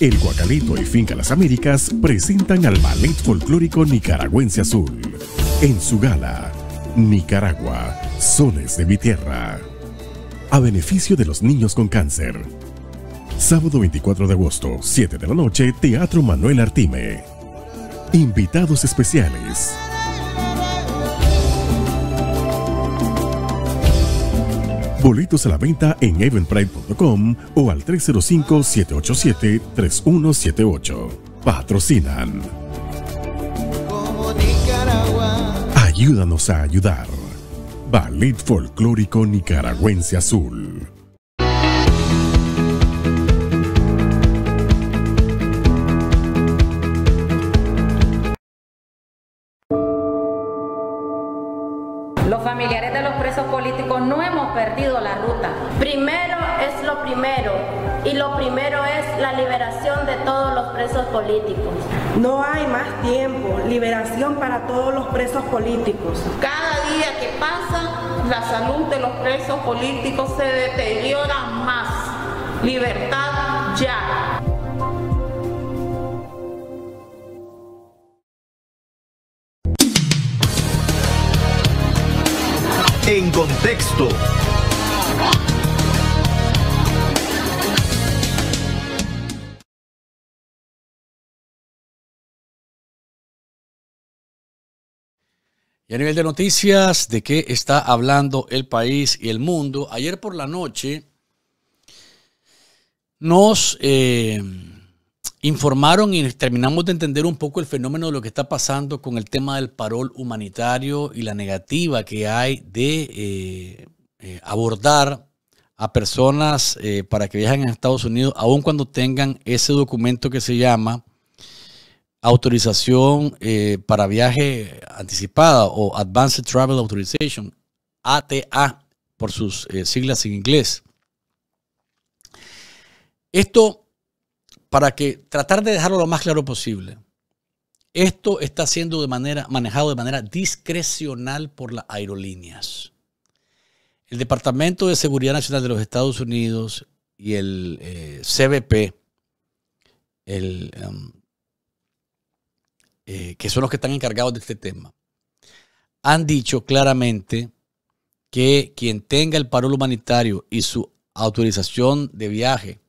El Guacalito y Finca Las Américas presentan al Ballet Folclórico Nicaragüense Azul en su gala Nicaragua, Sones de mi Tierra. A beneficio de los niños con cáncer. Sábado 24 de agosto, 7 de la noche, Teatro Manuel Artime. Invitados especiales. Boletos a la venta en eventbrite.com o al 305-787-3178. Patrocinan. Ayúdanos a ayudar. Valid Folclórico Nicaragüense Azul. Los familiares de los presos políticos no hemos perdido la ruta. Primero es lo primero y lo primero es la liberación de todos los presos políticos. No hay más tiempo, liberación para todos los presos políticos. Cada día que pasa, la salud de los presos políticos se deteriora más. Libertad ya. en contexto. Y a nivel de noticias, ¿de qué está hablando el país y el mundo? Ayer por la noche nos eh, informaron y terminamos de entender un poco el fenómeno de lo que está pasando con el tema del parol humanitario y la negativa que hay de eh, eh, abordar a personas para que viajen a Estados Unidos, aun cuando tengan ese documento que se llama autorización eh, para viaje anticipada o Advanced Travel Authorization, ATA, por sus eh, siglas en inglés. Esto, para que tratar de dejarlo lo más claro posible, esto está siendo de manera, manejado de manera discrecional por las aerolíneas. El Departamento de Seguridad Nacional de los Estados Unidos y el eh, CBP, el em, eh, que son los que están encargados de este tema, han dicho claramente que quien tenga el paro humanitario y su autorización de viaje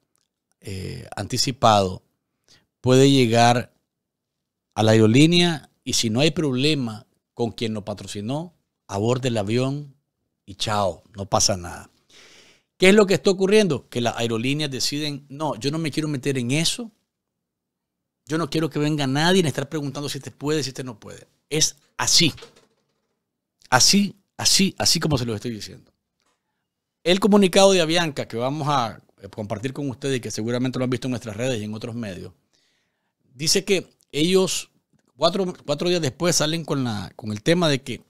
eh, anticipado puede llegar a la aerolínea y si no hay problema con quien lo patrocinó, aborde el avión y chao, no pasa nada. ¿Qué es lo que está ocurriendo? Que las aerolíneas deciden, no, yo no me quiero meter en eso yo no quiero que venga nadie a estar preguntando si te puede, si usted no puede. Es así. Así, así, así como se lo estoy diciendo. El comunicado de Avianca que vamos a eh, compartir con ustedes y que seguramente lo han visto en nuestras redes y en otros medios, dice que ellos cuatro, días después salen con, la, con el tema de que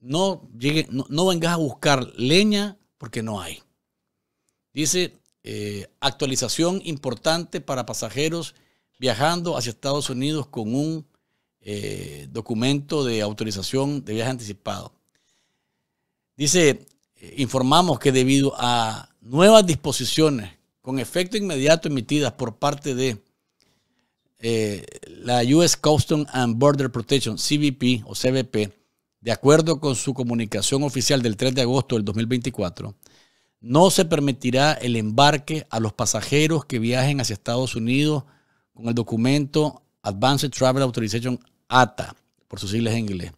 no, llegue, no, vengas a buscar leña porque no hay. Dice, eh, actualización importante para pasajeros viajando hacia Estados Unidos con un eh, documento de autorización de viaje anticipado. Dice, eh, informamos que debido a nuevas disposiciones con efecto inmediato emitidas por parte de eh, la US Customs and Border Protection, CBP o CBP, de acuerdo con su comunicación oficial del 3 de agosto del 2024, no se permitirá el embarque a los pasajeros que viajen hacia Estados Unidos con el documento Advanced Travel Authorization ATA, por sus siglas en inglés.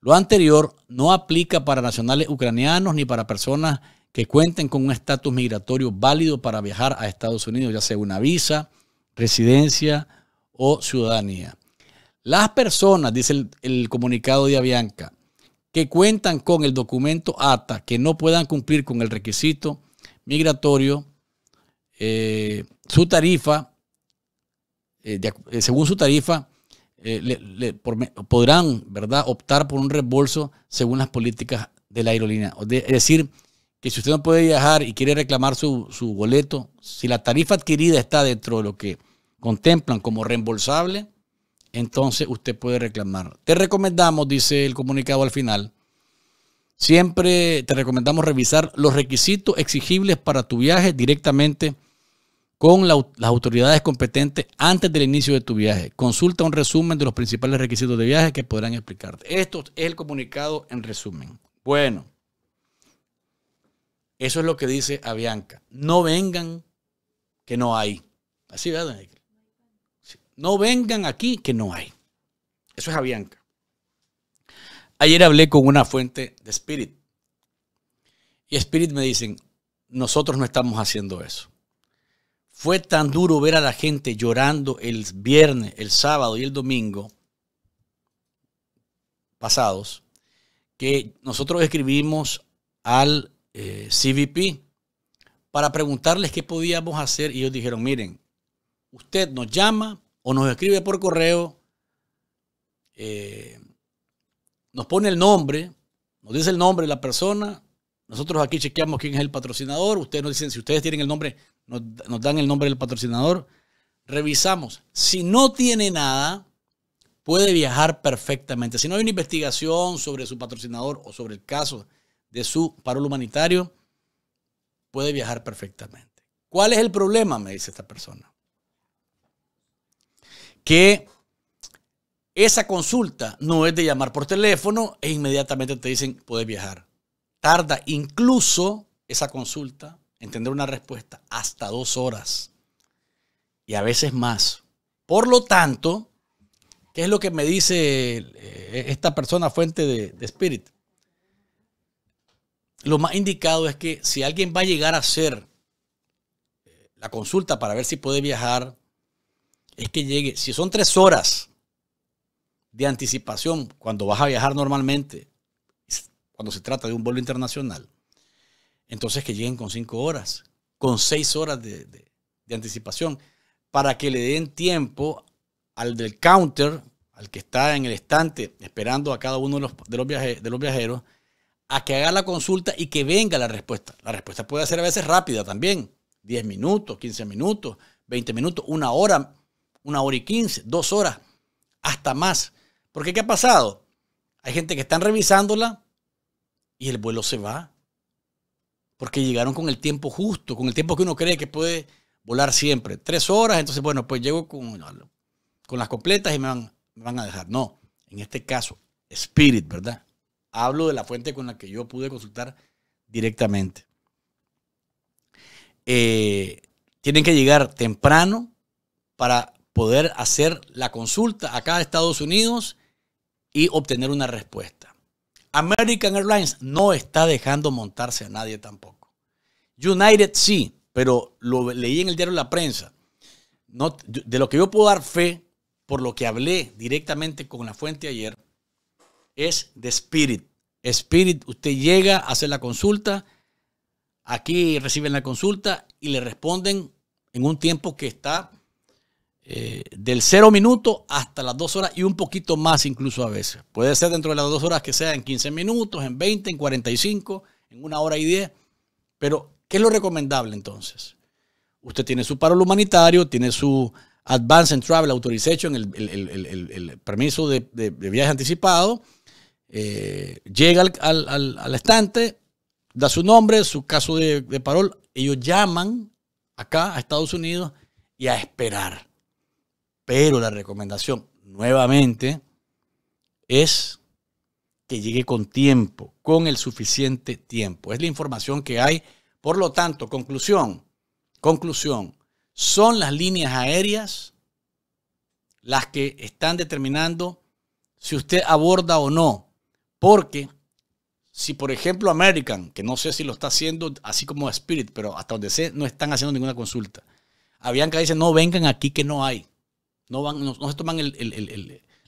Lo anterior no aplica para nacionales ucranianos ni para personas que cuenten con un estatus migratorio válido para viajar a Estados Unidos, ya sea una visa, residencia o ciudadanía. Las personas, dice el, comunicado de Avianca, que cuentan con el documento ATA, que no puedan cumplir con el requisito migratorio, eh, su tarifa eh, eh, según su tarifa, eh, podrán ¿verdad? optar por un reembolso según las políticas de la aerolínea. es decir, que si usted no puede viajar y quiere reclamar su, su boleto, si la tarifa adquirida está dentro de lo que contemplan como reembolsable, entonces usted puede reclamar. Te recomendamos, dice el comunicado al final, siempre te recomendamos revisar los requisitos exigibles para tu viaje directamente con las autoridades competentes antes del inicio de tu viaje. Consulta un resumen de los principales requisitos de viaje que podrán explicarte. Esto es el comunicado en resumen. Bueno, eso es lo que dice Avianca. No vengan que no hay. Así, ¿verdad, No vengan aquí que no hay. Eso es Avianca. Ayer hablé con una fuente de Spirit. Y Spirit me dicen, nosotros no estamos haciendo eso. Fue tan duro ver a la gente llorando el viernes, el sábado y el domingo pasados que nosotros escribimos al eh, CVP para preguntarles qué podíamos hacer y ellos dijeron, miren, usted nos llama o nos escribe por correo, eh, nos pone el nombre, nos dice el nombre de la persona, nosotros aquí chequeamos quién es el patrocinador, ustedes nos dicen si ustedes tienen el nombre nos, dan el nombre del patrocinador, revisamos. Si no tiene nada, puede viajar perfectamente. Si no hay una investigación sobre su patrocinador o sobre el caso de su paro humanitario, puede viajar perfectamente. ¿Cuál es el problema? Me dice esta persona. Que esa consulta no es de llamar por teléfono e inmediatamente te dicen puedes viajar. Tarda incluso esa consulta entender una respuesta hasta dos horas y a veces más. Por lo tanto, ¿qué es lo que me dice eh, esta persona fuente de, espíritu? Spirit? Lo más indicado es que si alguien va a llegar a hacer eh, la consulta para ver si puede viajar, es que llegue, si son tres horas de anticipación cuando vas a viajar normalmente, cuando se trata de un vuelo internacional, entonces que lleguen con cinco horas, con seis horas de, anticipación, para que le den tiempo al del counter, al que está en el estante esperando a cada uno de los, de los, viajeros, a que haga la consulta y que venga la respuesta. La respuesta puede ser a veces rápida también, 10 minutos, 15 minutos, 20 minutos, una hora, una hora y quince, dos horas, hasta más. Porque ¿qué ha pasado? Hay gente que están revisándola y el vuelo se va porque llegaron con el tiempo justo, con el tiempo que uno cree que puede volar siempre. Tres horas, entonces, bueno, pues llego con, con las completas y me van, a dejar. No, en este caso, Spirit, ¿verdad? Hablo de la fuente con la que yo pude consultar directamente. Eh, tienen que llegar temprano para poder hacer la consulta acá a Estados Unidos y obtener una respuesta. American Airlines no está dejando montarse a nadie tampoco. United sí, pero lo leí en el diario La Prensa. No, de lo que yo puedo dar fe, por lo que hablé directamente con la fuente ayer, es de Spirit. Spirit, usted llega a hacer la consulta, aquí reciben la consulta y le responden en un tiempo que está eh, del cero minuto hasta las dos horas y un poquito más incluso a veces. Puede ser dentro de las dos horas que sea en 15 minutos, en 20, en 45, en una hora y diez Pero, ¿qué es lo recomendable entonces? Usted tiene su parol humanitario, tiene su Advance and Travel Authorization, el, permiso de, viaje anticipado. Eh, llega al, estante, da su nombre, su caso de, de parol. Ellos llaman acá a Estados Unidos y a esperar. Pero la recomendación, nuevamente, es que llegue con tiempo, con el suficiente tiempo. Es la información que hay. Por lo tanto, conclusión, conclusión, son las líneas aéreas las que están determinando si usted aborda o no. Porque si, por ejemplo, American, que no sé si lo está haciendo así como Spirit, pero hasta donde sé, no están haciendo ninguna consulta. Avianca dice, no vengan aquí que no hay no, se toman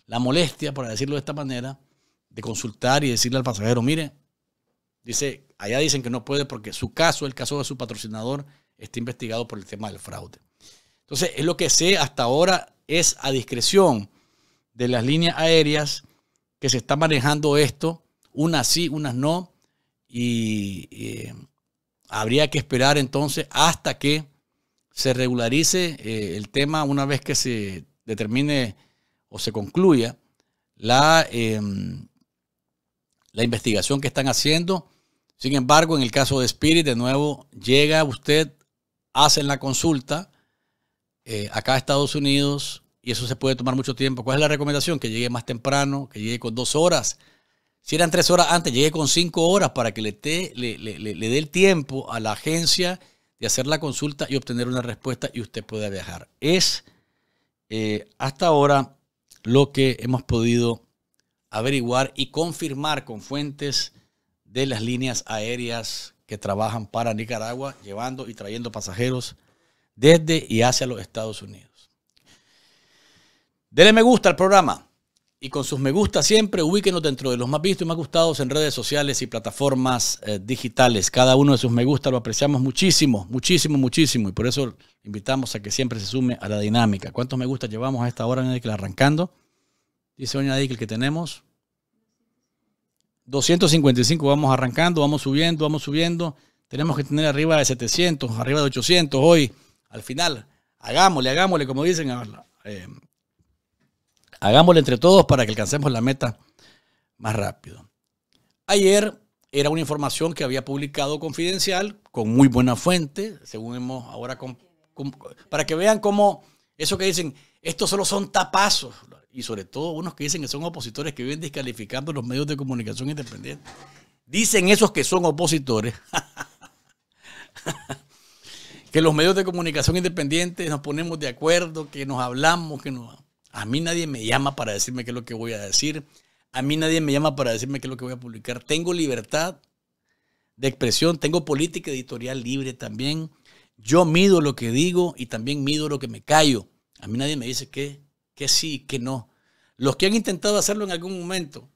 la molestia, para decirlo de esta manera, de consultar y decirle al pasajero, mire, dice, allá dicen que no puede porque su caso, el caso de su patrocinador, está investigado por el tema del fraude. Entonces, es lo que sé hasta ahora, es a discreción de las líneas aéreas que se está manejando esto, unas sí, unas no, y eh, habría que esperar entonces hasta que se regularice eh, el tema una vez que se determine o se concluya la, em, la investigación que están haciendo. Sin embargo, en el caso de Spirit, de nuevo, llega usted, hacen la consulta eh, acá a Estados Unidos y eso se puede tomar mucho tiempo. ¿Cuál es la recomendación? Que llegue más temprano, que llegue con dos horas. Si eran tres horas antes, llegue con cinco horas para que le, le, le dé el tiempo a la agencia de hacer la consulta y obtener una respuesta y usted pueda viajar. Es eh, hasta ahora lo que hemos podido averiguar y confirmar con fuentes de las líneas aéreas que trabajan para Nicaragua, llevando y trayendo pasajeros desde y hacia los Estados Unidos. Dele me gusta al programa. Y con sus me gusta siempre, ubíquenos dentro de los más vistos y más gustados en redes sociales y plataformas eh, digitales. Cada uno de sus me gusta lo apreciamos muchísimo, muchísimo, muchísimo. Y por eso invitamos a que siempre se sume a la dinámica. ¿Cuántos me gusta llevamos a esta hora, Nadie arrancando? Dice Doña el que tenemos 255. Vamos arrancando, vamos subiendo, vamos subiendo. Tenemos que tener arriba de 700, arriba de 800 hoy. Al final, hagámosle, hagámosle, como dicen. Eh, Hagámoslo entre todos para que alcancemos la meta más rápido. Ayer era una información que había publicado Confidencial con muy buena fuente, según hemos ahora, para que vean cómo esos que dicen, estos solo son tapazos, y sobre todo unos que dicen que son opositores que viven descalificando los medios de comunicación independientes. Dicen esos que son opositores que los medios de comunicación independientes nos ponemos de acuerdo, que nos hablamos, que nos a mí nadie me llama para decirme qué es lo que voy a decir. A mí nadie me llama para decirme qué es lo que voy a publicar. Tengo libertad de expresión, tengo política editorial libre también. Yo mido lo que digo y también mido lo que me callo. A mí nadie me dice que, sí, que no. Los que han intentado hacerlo en algún momento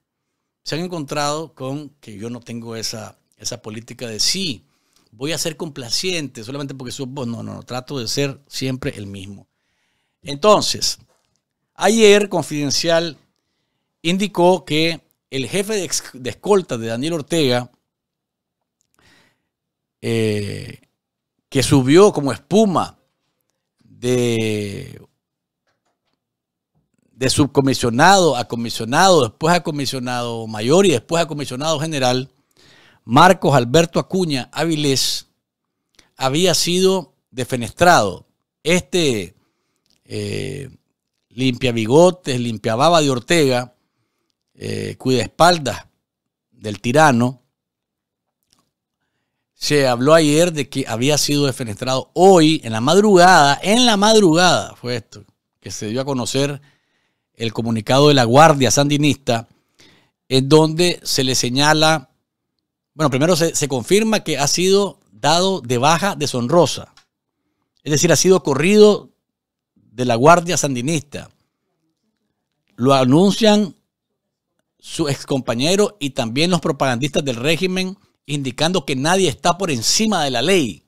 se han encontrado con que yo no tengo esa, esa política de sí, voy a ser complaciente solamente porque soy vos. No, no, no, trato de ser siempre el mismo. Entonces, Ayer Confidencial indicó que el jefe de, escolta de Daniel Ortega, eh, que subió como espuma de, subcomisionado a comisionado, después a comisionado mayor y después a comisionado general, Marcos Alberto Acuña Avilés, había sido defenestrado. Este eh, limpia bigotes, limpia baba de Ortega, eh, cuida espaldas del tirano. Se habló ayer de que había sido defenestrado hoy, en la madrugada, en la madrugada fue esto, que se dio a conocer el comunicado de la Guardia Sandinista, en donde se le señala, bueno, primero se, se confirma que ha sido dado de baja deshonrosa, es decir, ha sido corrido de la Guardia Sandinista. Lo anuncian sus excompañeros y también los propagandistas del régimen, indicando que nadie está por encima de la ley.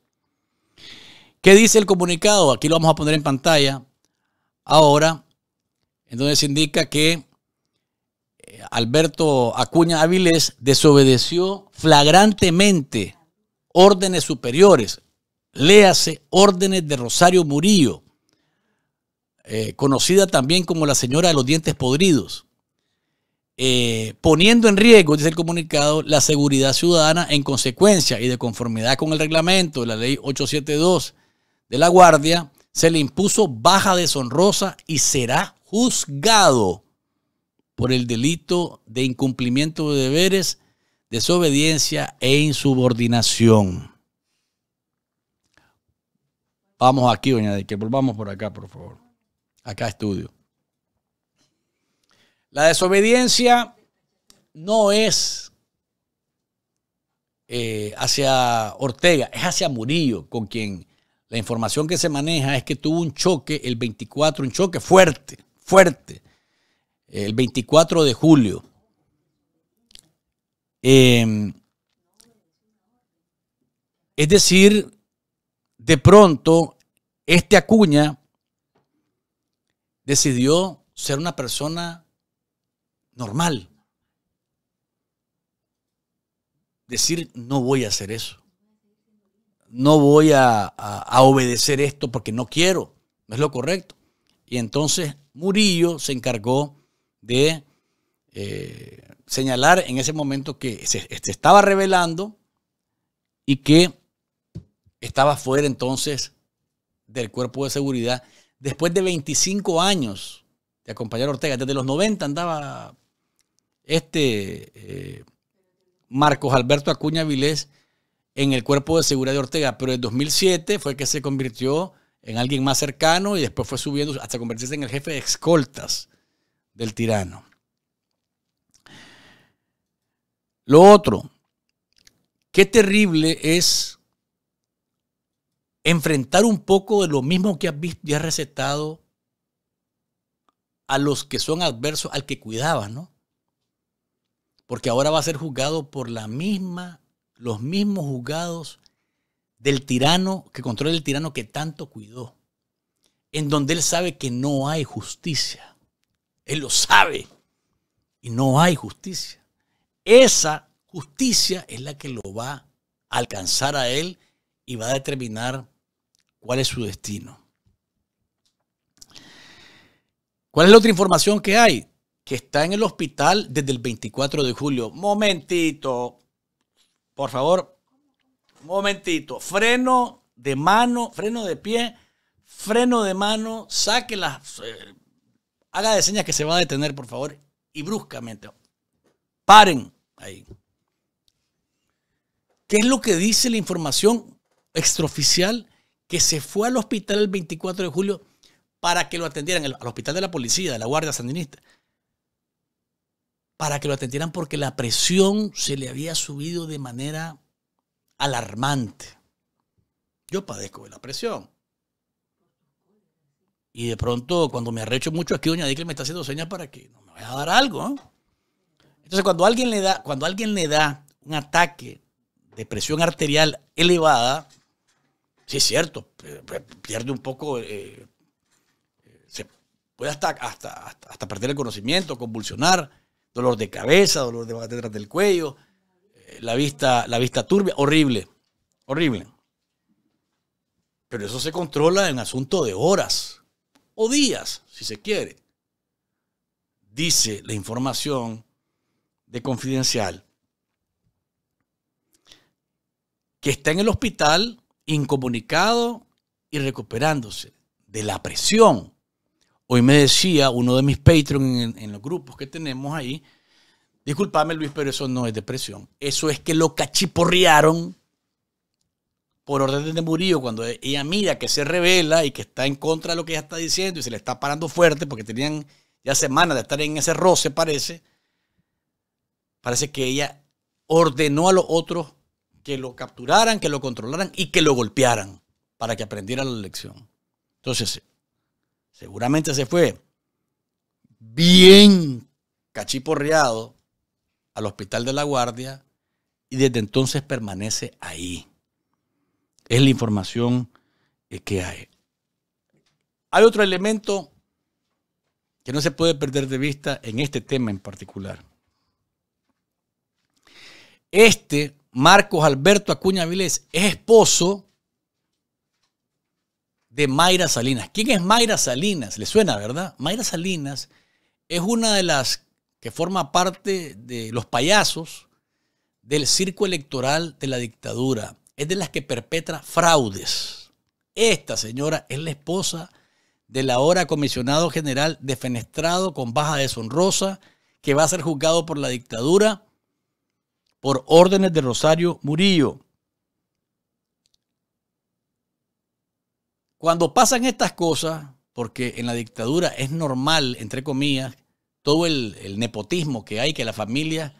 ¿Qué dice el comunicado? Aquí lo vamos a poner en pantalla ahora, en donde se indica que eh, Alberto Acuña Áviles desobedeció flagrantemente órdenes superiores, léase órdenes de Rosario Murillo, eh, conocida también como la señora de los dientes podridos, eh, poniendo en riesgo, dice el comunicado, la seguridad ciudadana en consecuencia y de conformidad con el reglamento de la ley 872 de la Guardia, se le impuso baja deshonrosa y será juzgado por el delito de incumplimiento de deberes, desobediencia e insubordinación. Vamos aquí, doña de que volvamos por acá, por favor acá estudio. La desobediencia no es eh, hacia Ortega, es hacia Murillo, con quien la información que se maneja es que tuvo un choque el 24, un choque fuerte, fuerte, el 24 de julio. Em, es decir, de pronto, este Acuña decidió ser una persona normal. Decir, no voy a hacer eso. No voy a, obedecer esto porque no quiero. No es lo correcto. Y entonces Murillo se encargó de eh, señalar en ese momento que se, estaba revelando y que estaba fuera entonces del cuerpo de seguridad después de 25 años de acompañar a Ortega, desde los 90 andaba este eh, Marcos Alberto Acuña Vilés en el cuerpo de seguridad de Ortega, pero en 2007 fue que se convirtió en alguien más cercano y después fue subiendo hasta convertirse en el jefe de escoltas del tirano. Lo otro, qué terrible es enfrentar un poco de lo mismo que has visto y has recetado a los que son adversos al que cuidaba ¿no? Porque ahora va a ser juzgado por la misma, los mismos juzgados del tirano que controla el tirano que tanto cuidó, en donde él sabe que no hay justicia. Él lo sabe y no hay justicia. Esa justicia es la que lo va a alcanzar a él y va a determinar cuál es su destino. ¿Cuál es la otra información que hay? Que está en el hospital desde el 24 de julio. Momentito, por favor, momentito. Freno de mano, freno de pie, freno de mano, saque las... Eh, haga de señas que se va a detener, por favor, y bruscamente. Paren ahí. ¿Qué es lo que dice la información extraoficial que se fue al hospital el 24 de julio para que lo atendieran, al hospital de la policía, de la Guardia Sandinista, para que lo atendieran porque la presión se le había subido de manera alarmante. Yo padezco de la presión. Y de pronto, cuando me arrecho mucho, aquí Doña que me está haciendo señas para que no me vaya a dar algo. Entonces, cuando alguien le da, cuando alguien le da un ataque de presión arterial elevada, sí, es cierto, eh, pues, pierde un poco, eh, eh, puede hasta, hasta, hasta, perder el conocimiento, convulsionar, dolor de cabeza, dolor de detrás del cuello, la, vista, la vista turbia, horrible, horrible. Pero eso se controla en asunto de horas o días, si se quiere. Dice la información de confidencial que está en el hospital incomunicado y recuperándose de la presión. Hoy me decía uno de mis patrons en, los grupos que tenemos ahí, disculpame Luis, pero eso no es depresión. Eso es que lo cachiporrearon por orden de Murillo, cuando ella mira que se revela y que está en contra de lo que ella está diciendo y se le está parando fuerte porque tenían ya semanas de estar en ese roce, parece. Parece que ella ordenó a los otros que lo capturaran, que lo controlaran y que lo golpearan para que aprendiera la lección. Entonces, seguramente se fue bien cachiporreado al hospital de la guardia y desde entonces permanece ahí. Es la información eh, que hay. Hay otro elemento que no se puede perder de vista en este tema en particular. Este Marcos Alberto Acuña Viles es esposo de Mayra Salinas. ¿Quién es Mayra Salinas? Le suena, ¿verdad? Mayra Salinas es una de las que forma parte de los payasos del circo electoral de la dictadura. Es de las que perpetra fraudes. Esta señora es la esposa del ahora comisionado general defenestrado con baja deshonrosa que va a ser juzgado por la dictadura por órdenes de Rosario Murillo. Cuando pasan estas cosas, porque en la dictadura es normal, entre comillas, todo el, nepotismo que hay, que la familia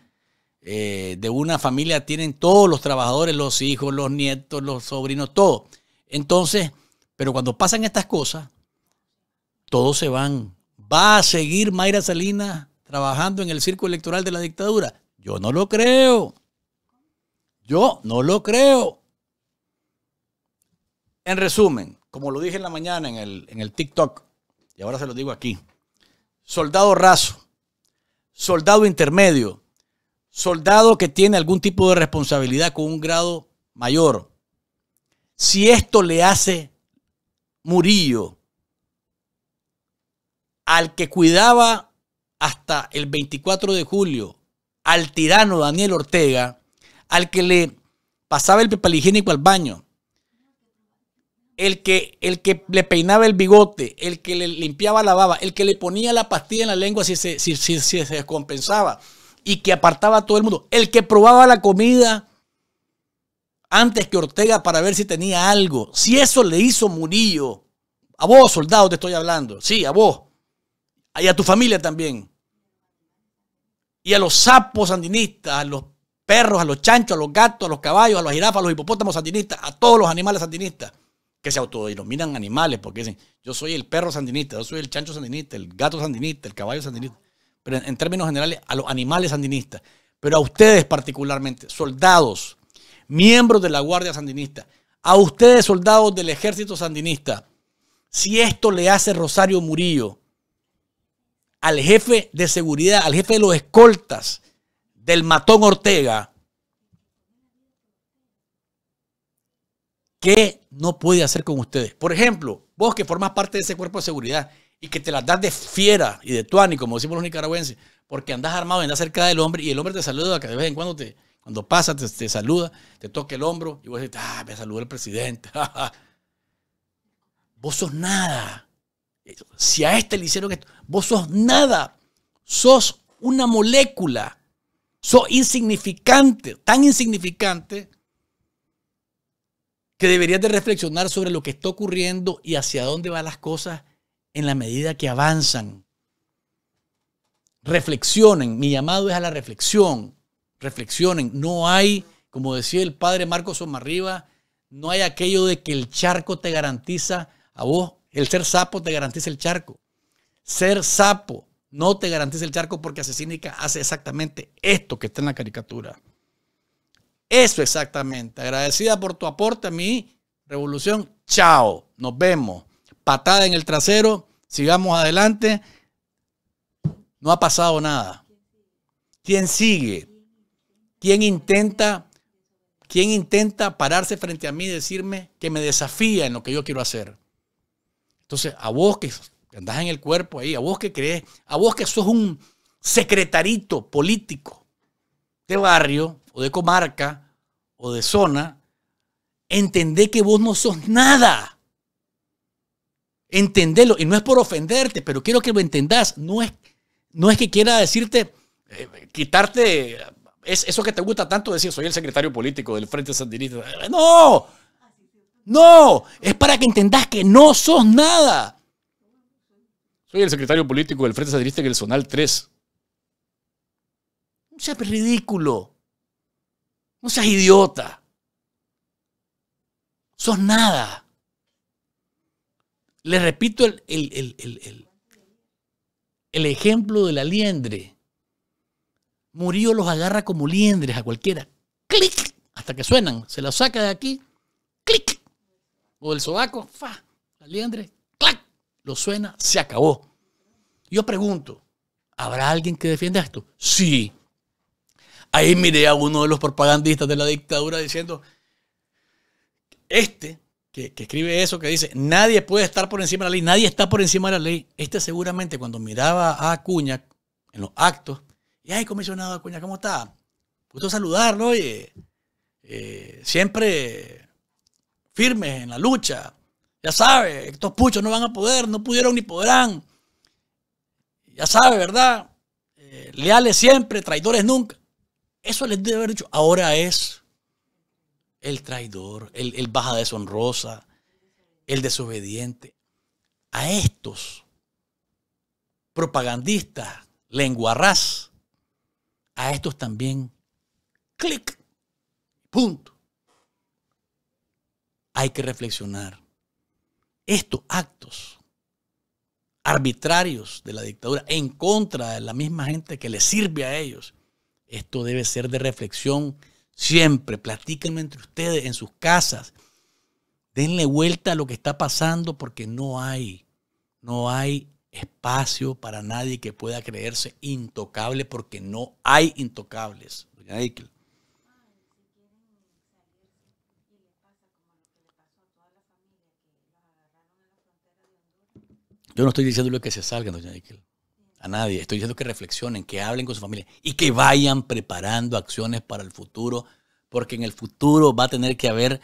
eh, de una familia tienen todos los trabajadores, los hijos, los nietos, los sobrinos, todo. Entonces, pero cuando pasan estas cosas, todos se van. Va a seguir Mayra Salinas trabajando en el circo electoral de la dictadura. Yo no lo creo. Yo no lo creo. En resumen, como lo dije en la mañana en el, en el TikTok, y ahora se lo digo aquí, soldado raso, soldado intermedio, soldado que tiene algún tipo de responsabilidad con un grado mayor, si esto le hace Murillo al que cuidaba hasta el 24 de julio al tirano Daniel Ortega, al que le pasaba el papel higiénico al baño, el que, el que le peinaba el bigote, el que le limpiaba la baba, el que le ponía la pastilla en la lengua si se, si, si, se descompensaba y que apartaba a todo el mundo, el que probaba la comida antes que Ortega para ver si tenía algo. Si eso le hizo Murillo, a vos, soldado, te estoy hablando, sí, a vos, y a tu familia también y a los sapos sandinistas, a los perros, a los chanchos, a los gatos, a los caballos, a los jirafas, a los hipopótamos sandinistas, a todos los animales sandinistas que se autodenominan animales porque dicen, yo soy el perro sandinista, yo soy el chancho sandinista, el gato sandinista, el caballo sandinista. Pero en términos generales, a los animales sandinistas. Pero a ustedes particularmente, soldados, miembros de la Guardia Sandinista, a ustedes soldados del ejército sandinista, si esto le hace Rosario Murillo al jefe de seguridad, al jefe de los escoltas del matón Ortega, ¿qué no puede hacer con ustedes? Por ejemplo, vos que formas parte de ese cuerpo de seguridad y que te las das de fiera y de tuani, como decimos los nicaragüenses, porque andas armado, andás cerca del hombre y el hombre te saluda, que de vez en cuando te, cuando pasa, te, saluda, te toca el hombro y vos decís, ah, me saluda el presidente. vos sos nada si a este le hicieron esto, vos sos nada, sos una molécula, sos insignificante, tan insignificante que deberías de reflexionar sobre lo que está ocurriendo y hacia dónde van las cosas en la medida que avanzan. Reflexionen, mi llamado es a la reflexión, reflexionen, no hay, como decía el padre Marcos Somarriba, no hay aquello de que el charco te garantiza a vos el ser sapo te garantiza el charco. Ser sapo no te garantiza el charco porque Asesínica hace exactamente esto que está en la caricatura. Eso exactamente. Agradecida por tu aporte a mi revolución. Chao. Nos vemos. Patada en el trasero. Sigamos adelante. No ha pasado nada. ¿Quién sigue? ¿Quién intenta? ¿Quién intenta pararse frente a mí y decirme que me desafía en lo que yo quiero hacer? Entonces, a vos que andás en el cuerpo ahí, a vos que crees, a vos que sos un secretarito político de barrio o de comarca o de zona, entendé que vos no sos nada. Entendelo, y no es por ofenderte, pero quiero que lo entendás. No es, no es que quiera decirte, eh, quitarte es eso que te gusta tanto decir, soy el secretario político del Frente Sandinista. No, no, es para que entendas que no sos nada. Soy el secretario político del Frente Satirista el Zonal 3. No seas ridículo. No seas idiota. Sos nada. Le repito el, el, el, el ejemplo de la liendre. Murillo los agarra como liendres a cualquiera. ¡Clic! Hasta que suenan. Se los saca de aquí. ¡Clic! o el sobaco, fa, la liendre, clac, lo suena, se acabó. Yo pregunto, ¿habrá alguien que defienda esto? Sí. Ahí miré a uno de los propagandistas de la dictadura diciendo, este que, escribe eso, que dice, nadie puede estar por encima de la ley, nadie está por encima de la ley, este seguramente cuando miraba a Acuña en los actos, y ay, comisionado Acuña, ¿cómo está? Pudo saludarlo, oye. Eh, siempre firmes en la lucha. Ya sabe, estos puchos no van a poder, no pudieron ni podrán. Ya sabe, ¿verdad? Eh, leales siempre, traidores nunca. Eso les debe haber dicho. Ahora es el traidor, el, baja deshonrosa, el desobediente. A estos propagandistas, lenguarras, a estos también. Clic. Punto hay que reflexionar. Estos actos arbitrarios de la dictadura en contra de la misma gente que les sirve a ellos, esto debe ser de reflexión siempre. Platíquenlo entre ustedes, en sus casas. Denle vuelta a lo que está pasando porque no hay, no hay espacio para nadie que pueda creerse intocable porque no hay intocables. Doña Yo no estoy diciéndole que se salgan, doña A nadie. Estoy diciendo que reflexionen, que hablen con su familia y que vayan preparando acciones para el futuro, porque en el futuro va a tener que haber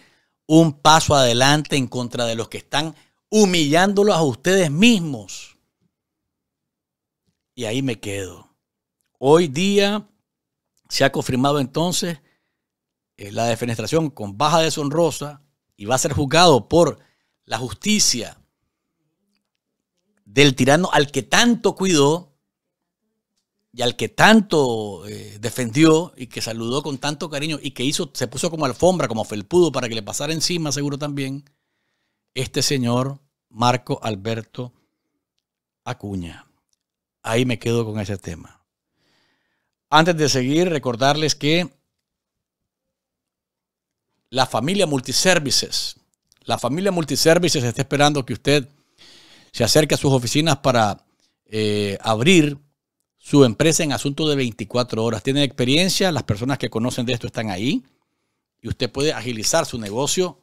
un paso adelante en contra de los que están humillándolos a ustedes mismos. Y ahí me quedo. Hoy día se ha confirmado entonces eh, la defenestración con baja deshonrosa y va a ser juzgado por la justicia del tirano al que tanto cuidó y al que tanto eh, defendió y que saludó con tanto cariño y que hizo, se puso como alfombra, como felpudo para que le pasara encima, seguro también, este señor Marco Alberto Acuña. Ahí me quedo con ese tema. Antes de seguir, recordarles que la familia Multiservices, la familia Multiservices está esperando que usted se acerca a sus oficinas para eh, abrir su empresa en asunto de 24 horas. Tienen experiencia, las personas que conocen de esto están ahí y usted puede agilizar su negocio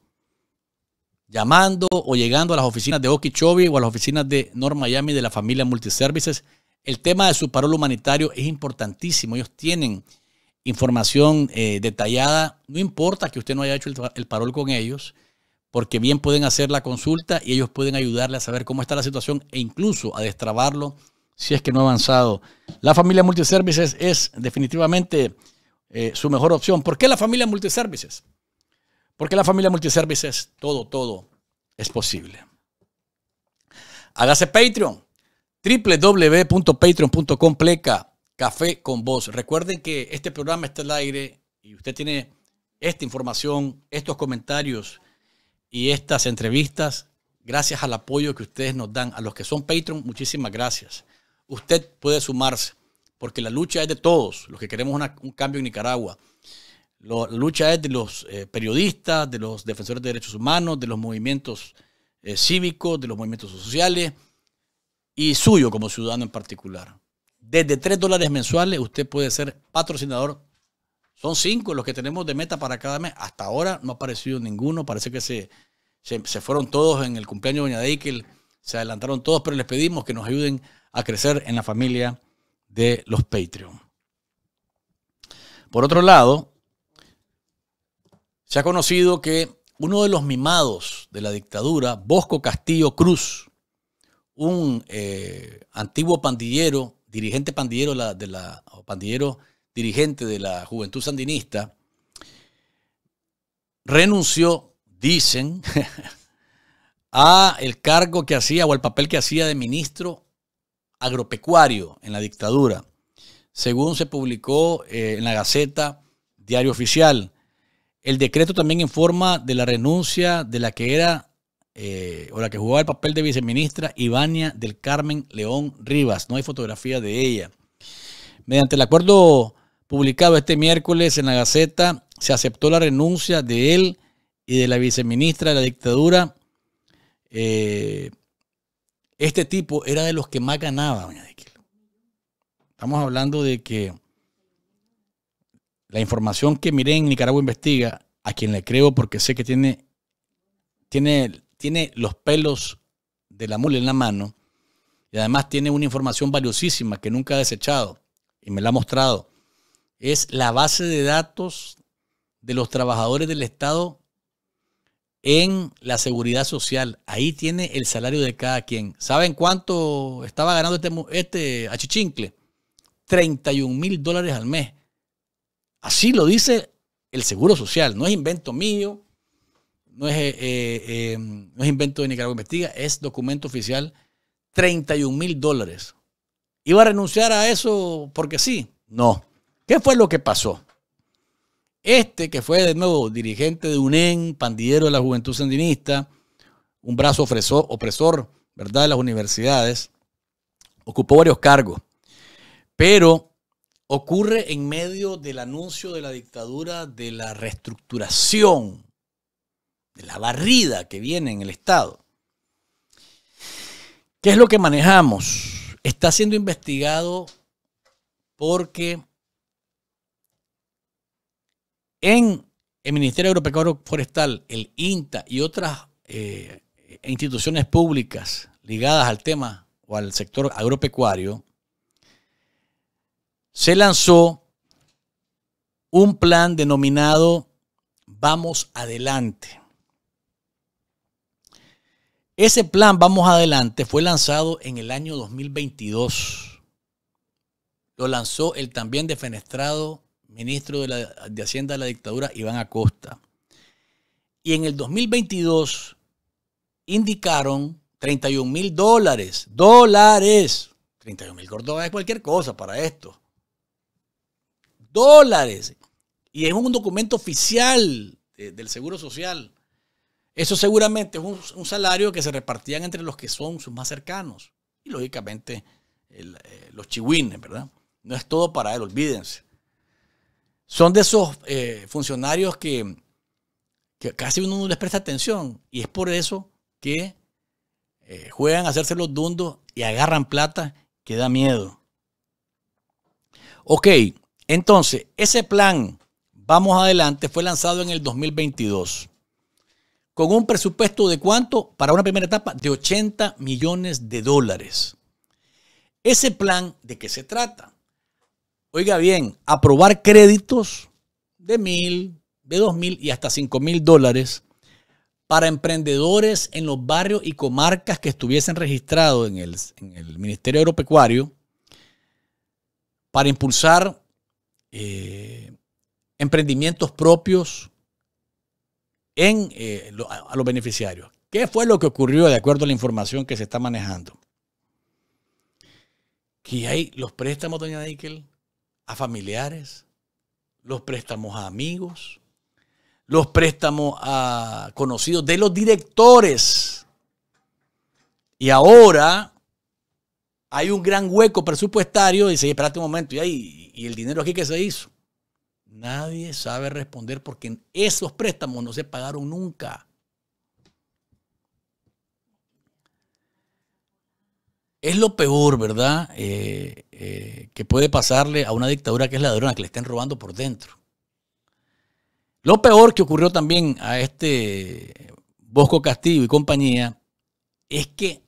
llamando o llegando a las oficinas de Okeechobee o a las oficinas de North Miami de la familia Multiservices. El tema de su parol humanitario es importantísimo. Ellos tienen información eh, detallada. No importa que usted no haya hecho el, el parol con ellos porque bien pueden hacer la consulta y ellos pueden ayudarle a saber cómo está la situación e incluso a destrabarlo si es que no ha avanzado. La familia Multiservices es definitivamente eh, su mejor opción. ¿Por qué la familia Multiservices? Porque la familia Multiservices, todo, todo es posible. Hágase Patreon, www.patreon.com pleca café con voz. Recuerden que este programa está al aire y usted tiene esta información, estos comentarios y estas entrevistas gracias al apoyo que ustedes nos dan. A los que son Patreon, muchísimas gracias. Usted puede sumarse, porque la lucha es de todos, los que queremos un cambio en Nicaragua. la lucha es de los eh, periodistas, de los defensores de derechos humanos, de los movimientos eh, cívicos, de los movimientos sociales y suyo como ciudadano en particular. Desde tres dólares mensuales usted puede ser patrocinador son cinco los que tenemos de meta para cada mes. Hasta ahora no ha aparecido ninguno. Parece que se, fueron todos en el cumpleaños de Doña Deikel. Se adelantaron todos, pero les pedimos que nos ayuden a crecer en la familia de los Patreon. Por otro lado, se ha conocido que uno de los mimados de la dictadura, Bosco Castillo Cruz, un eh, antiguo pandillero, dirigente pandillero de la, pandillero dirigente de la Juventud Sandinista, renunció, dicen, a el cargo que hacía o al papel que hacía de ministro agropecuario en la dictadura, según se publicó eh, en la Gaceta Diario Oficial. El decreto también informa de la renuncia de la que era eh, o la que jugaba el papel de viceministra Ivania del Carmen León Rivas. No hay fotografía de ella. Mediante el acuerdo publicado este miércoles en la Gaceta, se aceptó la renuncia de él y de la viceministra de la dictadura. Eh, este tipo era de los que más ganaba, doña Estamos hablando de que la información que miré en Nicaragua Investiga, a quien le creo porque sé que tiene, tiene, tiene los pelos de la mula en la mano, y además tiene una información valiosísima que nunca ha desechado y me la ha mostrado es la base de datos de los trabajadores del Estado en la seguridad social. Ahí tiene el salario de cada quien. ¿Saben cuánto estaba ganando este, este achichincle? 31 mil dólares al mes. Así lo dice el Seguro Social. No es invento mío, no es, eh, eh, eh, no es invento de Nicaragua Investiga, es documento oficial. 31 mil dólares. ¿Iba a renunciar a eso porque sí? No. ¿Qué fue lo que pasó? Este, que fue de nuevo dirigente de UNEN, pandillero de la juventud sandinista, un brazo opresor, opresor ¿verdad?, de las universidades, ocupó varios cargos, pero ocurre en medio del anuncio de la dictadura de la reestructuración, de la barrida que viene en el Estado. ¿Qué es lo que manejamos? Está siendo investigado porque en el Ministerio Agropecuario-Forestal, el INTA y otras eh, instituciones públicas ligadas al tema o al sector agropecuario, se lanzó un plan denominado Vamos Adelante. Ese plan Vamos Adelante fue lanzado en el año 2022. Lo lanzó el también defenestrado ministro de, Hacienda de la dictadura, Iván Acosta. Y en el 2022 indicaron 31 mil dólares. Dólares. 31 mil córdoba es cualquier cosa para esto. Dólares. Y es un documento oficial del Seguro Social. Eso seguramente es un, salario que se repartían entre los que son sus más cercanos. Y lógicamente eh, los chihuines, ¿verdad? No es todo para él, olvídense son de esos eh, funcionarios que, casi uno no les presta atención. Y es por eso que eh, juegan a hacerse los dundos y agarran plata que da miedo. Ok, entonces, ese plan, vamos adelante, fue lanzado en el 2022. Con un presupuesto de cuánto? Para una primera etapa, de 80 millones de dólares. Ese plan, ¿de qué se trata? oiga bien, aprobar créditos de mil, de dos mil y hasta cinco mil dólares para emprendedores en los barrios y comarcas que estuviesen registrados en el, Ministerio Agropecuario para impulsar eh, emprendimientos propios eh, a los beneficiarios. ¿Qué fue lo que ocurrió de acuerdo a la información que se está manejando? Que hay los préstamos, doña Nickel, a familiares, los préstamos a amigos, los préstamos a conocidos de los directores. Y ahora hay un gran hueco presupuestario y dice, espérate un momento, y, ahí, y el dinero aquí que se hizo. Nadie sabe responder porque esos préstamos no se pagaron nunca. Es lo peor, ¿verdad? Eh, eh, que puede pasarle a una dictadura que es ladrona, que le estén robando por dentro. Lo peor que ocurrió también a este Bosco Castillo y compañía es que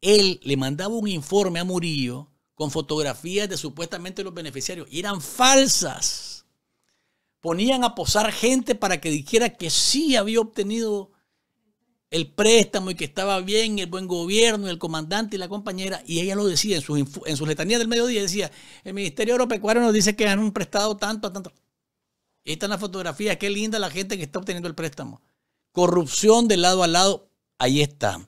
él le mandaba un informe a Murillo con fotografías de supuestamente los beneficiarios eran falsas. Ponían a posar gente para que dijera que sí había obtenido el préstamo y que estaba bien, el buen gobierno, el comandante y la compañera, y ella lo decía en su en letanías del mediodía, decía, el Ministerio Agropecuario nos dice que han prestado tanto, a tanto. Ahí están las fotografías, qué linda la gente que está obteniendo el préstamo. Corrupción de lado a lado, ahí está.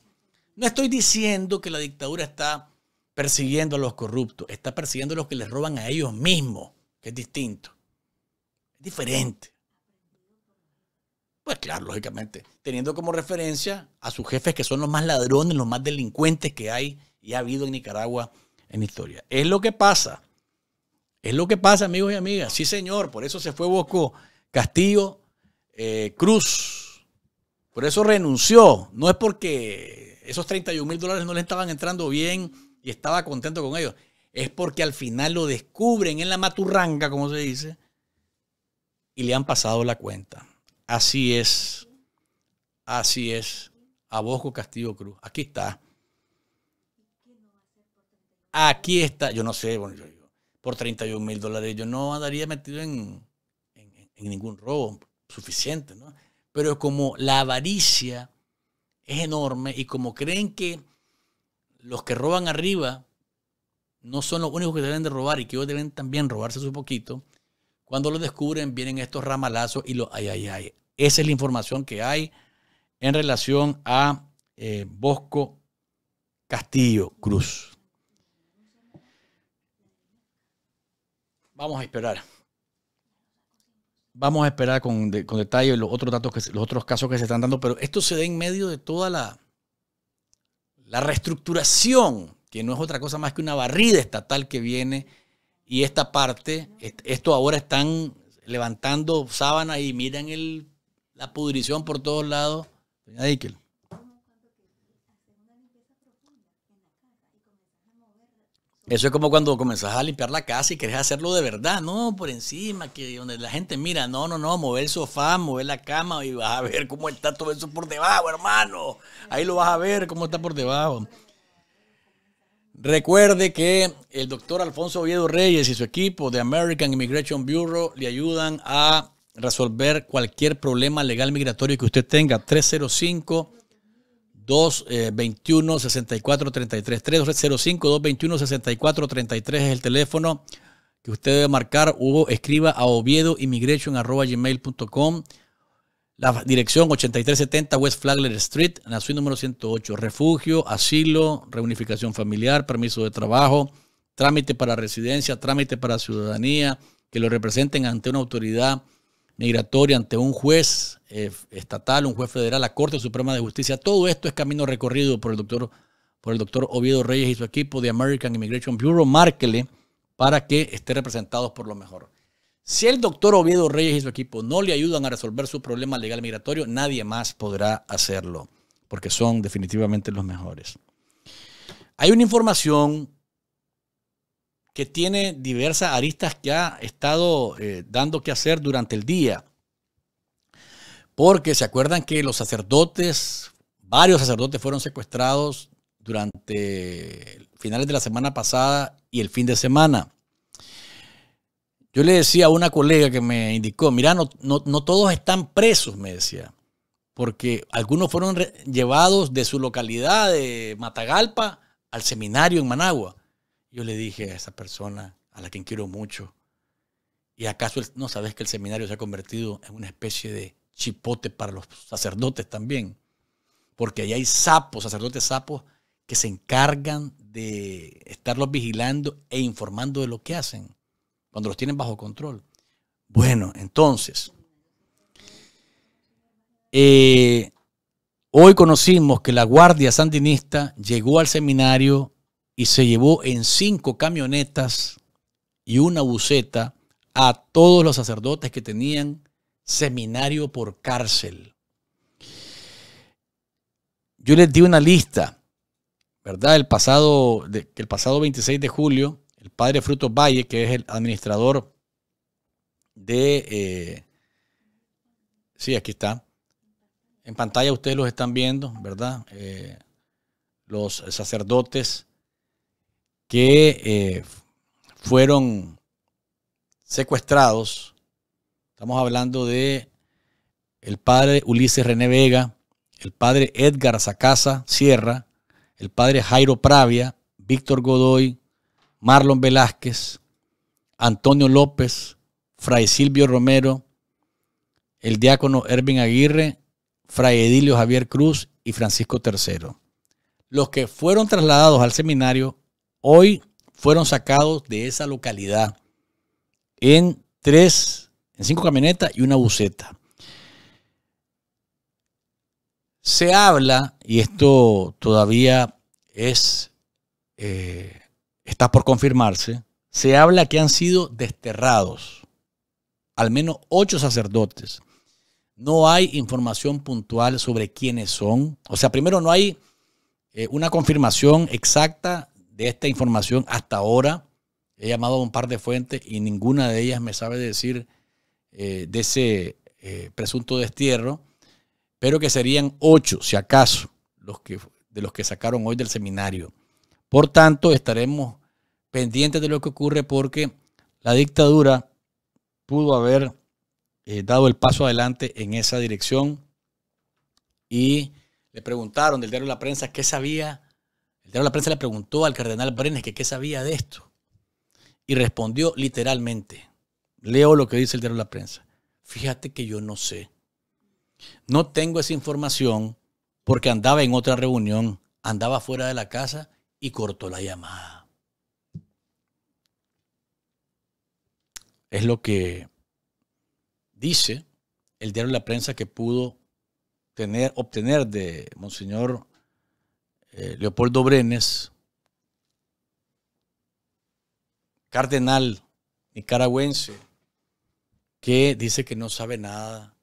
No estoy diciendo que la dictadura está persiguiendo a los corruptos, está persiguiendo a los que les roban a ellos mismos, que es distinto, es diferente. Pues claro, lógicamente. Teniendo como referencia a sus jefes que son los más ladrones, los más delincuentes que hay y ha habido en Nicaragua en historia. Es lo que pasa. Es lo que pasa, amigos y amigas. Sí, señor. Por eso se fue Bosco Castillo eh, Cruz. Por eso renunció. No es porque esos 31 mil dólares no le estaban entrando bien y estaba contento con ellos. Es porque al final lo descubren en la maturranga, como se dice, y le han pasado la cuenta. Así es. Así es. A Bosco Castillo Cruz. Aquí está. Aquí está. Yo no sé, bueno, por 31 mil dólares yo no andaría metido en, ningún robo suficiente, ¿no? Pero como la avaricia es enorme y como creen que los que roban arriba no son los únicos que deben de robar y que ellos deben también robarse su poquito, cuando lo descubren vienen estos ramalazos y los... Ay, ay, ay. Esa es la información que hay en relación a eh, Bosco Castillo Cruz. Vamos a esperar. Vamos a esperar con, detalle los otros datos que, los otros casos que se están dando, pero esto se da en medio de toda la, la reestructuración, que no es otra cosa más que una barrida estatal que viene, y esta parte, esto ahora están levantando sábana y miran el la pudrición por todos lados. Eso es como cuando comenzás a limpiar la casa y querés hacerlo de verdad, no por encima, que donde la gente mira, no, no, no, mover el sofá, mover la cama y vas a ver cómo está todo eso por debajo, hermano. Ahí lo vas a ver cómo está por debajo. Recuerde que el doctor Alfonso Oviedo Reyes y su equipo de American Immigration Bureau le ayudan a resolver cualquier problema legal migratorio que usted tenga. 305 221 6433 305 221 6433 es el teléfono que usted debe marcar Hugo escriba a oviedoimmigration.com. La dirección 8370 West Flagler Street, Nación número 108. Refugio, asilo, reunificación familiar, permiso de trabajo, trámite para residencia, trámite para ciudadanía, que lo representen ante una autoridad migratoria ante un juez eh, estatal, un juez federal, la Corte Suprema de Justicia. Todo esto es camino recorrido por el doctor, por el doctor Oviedo Reyes y su equipo de American Immigration Bureau. Márquele para que esté representado por lo mejor. Si el doctor Oviedo Reyes y su equipo no le ayudan a resolver su problema legal migratorio, nadie más podrá hacerlo, porque son definitivamente los mejores. Hay una información que tiene diversas aristas que ha estado eh, dando que hacer durante el día. Porque se acuerdan que los sacerdotes, varios sacerdotes fueron secuestrados durante finales de la semana pasada y el fin de semana. Yo le decía a una colega que me indicó, mira, no, no todos están presos, me decía, porque algunos fueron llevados de su localidad de Matagalpa al seminario en Managua yo le dije a esa persona a la quien quiero mucho, ¿y acaso no sabes que el seminario se ha convertido en una especie de chipote para los sacerdotes también? Porque ahí hay sapos, sacerdotes sapos, que se encargan de estarlos vigilando e informando de lo que hacen, cuando los tienen bajo control. Bueno, entonces, eh, hoy conocimos que la Guardia Sandinista llegó al seminario y se llevó en cinco camionetas y una buceta a todos los sacerdotes que tenían seminario por cárcel. Yo les di una lista, ¿verdad? El pasado, el pasado 26 de julio, el padre Frutos Valle, que es el administrador de... Eh, sí, aquí está. En pantalla ustedes los están viendo, ¿verdad? Eh, los sacerdotes que eh, fueron secuestrados. Estamos hablando de el padre Ulises René Vega, el padre Edgar Sacasa Sierra, el padre Jairo Pravia, Víctor Godoy, Marlon Velázquez, Antonio López, Fray Silvio Romero, el diácono Ervin Aguirre, Fray Edilio Javier Cruz y Francisco III. Los que fueron trasladados al seminario Hoy fueron sacados de esa localidad en tres, en cinco camionetas y una buceta. Se habla, y esto todavía es, eh, está por confirmarse, se habla que han sido desterrados al menos ocho sacerdotes. No hay información puntual sobre quiénes son. O sea, primero no hay eh, una confirmación exacta de esta información hasta ahora he llamado a un par de fuentes y ninguna de ellas me sabe decir eh, de ese eh, presunto destierro, pero que serían ocho, si acaso, los que, de los que sacaron hoy del seminario. Por tanto, estaremos pendientes de lo que ocurre porque la dictadura pudo haber eh, dado el paso adelante en esa dirección y le preguntaron del diario de la prensa qué sabía diario La Prensa le preguntó al cardenal Brenes que qué sabía de esto. Y respondió literalmente. Leo lo que dice el diario La Prensa. Fíjate que yo no sé. No tengo esa información porque andaba en otra reunión, andaba fuera de la casa y cortó la llamada. Es lo que dice el diario La Prensa que pudo tener, obtener de Monseñor eh, Leopoldo Brenes, cardenal nicaragüense, que dice que no sabe nada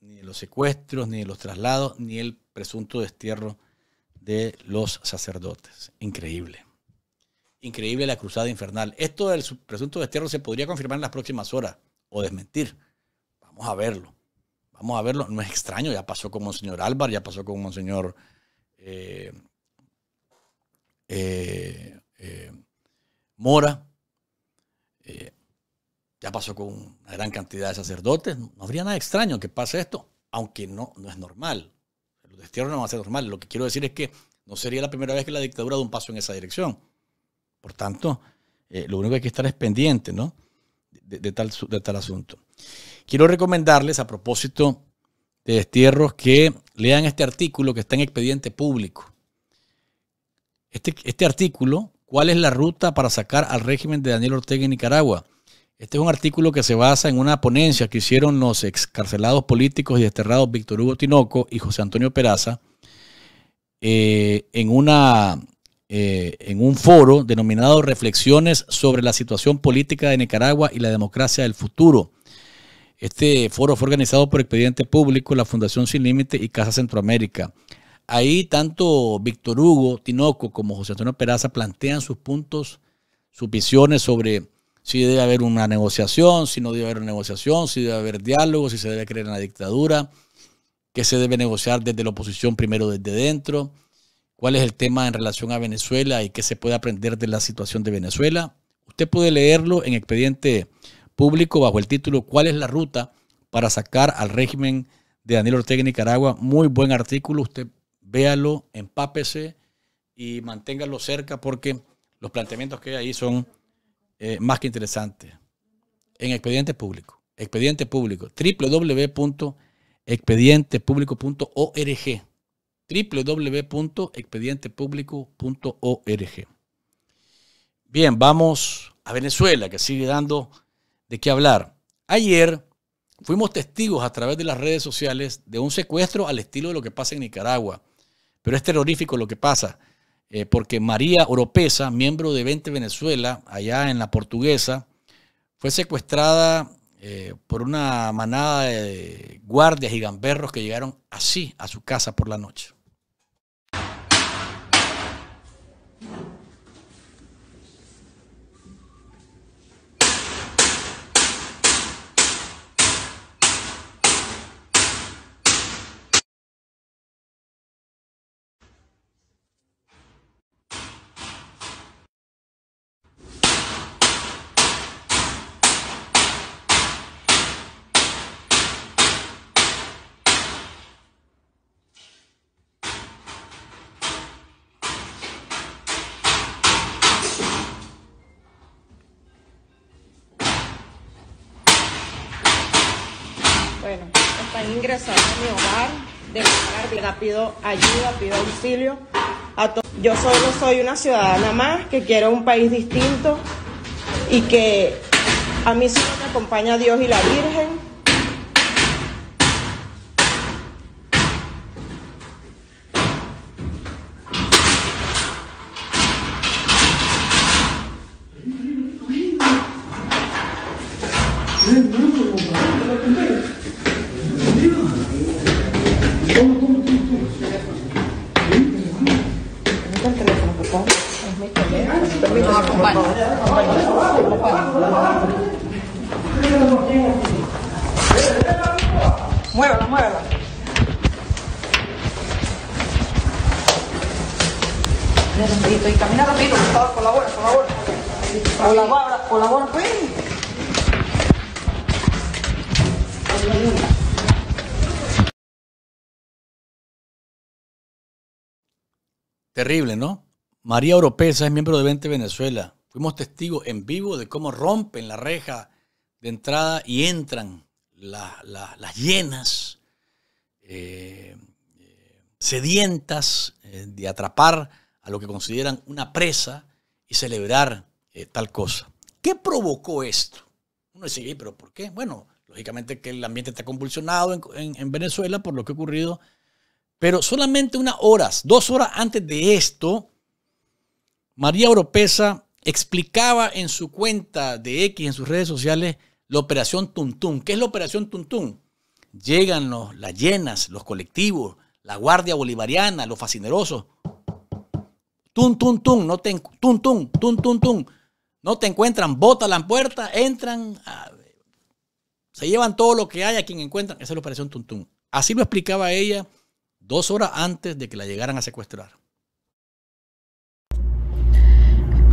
ni de los secuestros, ni de los traslados, ni el presunto destierro de los sacerdotes. Increíble. Increíble la cruzada infernal. Esto del presunto destierro se podría confirmar en las próximas horas o desmentir. Vamos a verlo. Vamos a verlo. No es extraño, ya pasó con Monseñor Álvaro, ya pasó con Monseñor eh, eh, eh, Mora, eh, ya pasó con una gran cantidad de sacerdotes, no habría nada extraño que pase esto, aunque no, no es normal. el destierro no va a ser normal. Lo que quiero decir es que no sería la primera vez que la dictadura da un paso en esa dirección. Por tanto, lo único que hay que estar es pendiente ¿no? de, tal, de tal asunto. Quiero recomendarles a propósito de destierros que lean este artículo que está en expediente público. Este, este, artículo, ¿cuál es la ruta para sacar al régimen de Daniel Ortega en Nicaragua? Este es un artículo que se basa en una ponencia que hicieron los excarcelados políticos y desterrados Víctor Hugo Tinoco y José Antonio Peraza eh, en, una, eh, en un foro denominado Reflexiones sobre la situación política de Nicaragua y la democracia del futuro. Este foro fue organizado por Expediente Público, la Fundación Sin Límite y Casa Centroamérica ahí tanto Víctor Hugo Tinoco como José Antonio Peraza plantean sus puntos, sus visiones sobre si debe haber una negociación, si no debe haber una negociación, si debe haber diálogo, si se debe creer en la dictadura, que se debe negociar desde la oposición primero desde dentro, cuál es el tema en relación a Venezuela y qué se puede aprender de la situación de Venezuela. Usted puede leerlo en expediente público bajo el título ¿Cuál es la ruta para sacar al régimen de Daniel Ortega en Nicaragua? Muy buen artículo, usted véalo, empápese y manténgalo cerca porque los planteamientos que hay ahí son eh, más que interesantes. En expediente público, expediente público, www.expedientepublico.org, www.expedientepublico.org. Bien, vamos a Venezuela, que sigue dando de qué hablar. Ayer fuimos testigos a través de las redes sociales de un secuestro al estilo de lo que pasa en Nicaragua. Pero es terrorífico lo que pasa, eh, porque María Oropesa, miembro de 20 Venezuela, allá en la portuguesa, fue secuestrada eh, por una manada de guardias y gamberros que llegaron así a su casa por la noche. Pido ayuda, pido auxilio. Yo solo soy una ciudadana más que quiero un país distinto y que a mí solo me acompaña Dios y la Virgen Terrible, ¿no? María Oropesa es miembro de 20 Venezuela. Fuimos testigos en vivo de cómo rompen la reja de entrada y entran las llenas eh, eh, sedientas eh, de atrapar a lo que consideran una presa y celebrar tal cosa. ¿Qué provocó esto? Uno dice, pero ¿por qué? Bueno, lógicamente que el ambiente está convulsionado en Venezuela por lo que ha ocurrido pero solamente unas horas, dos horas antes de esto, María Oropesa explicaba en su cuenta de X, en sus redes sociales, la operación Tuntún. ¿Qué es la operación Tuntún? Llegan los, las llenas, los colectivos, la Guardia Bolivariana, los fascinerosos. Tun, tun, tun, no te, tun, No te encuentran, bota la puerta, entran, se llevan todo lo que hay a quien encuentran. Esa es la operación Tuntún. Así lo explicaba ella dos horas antes de que la llegaran a secuestrar.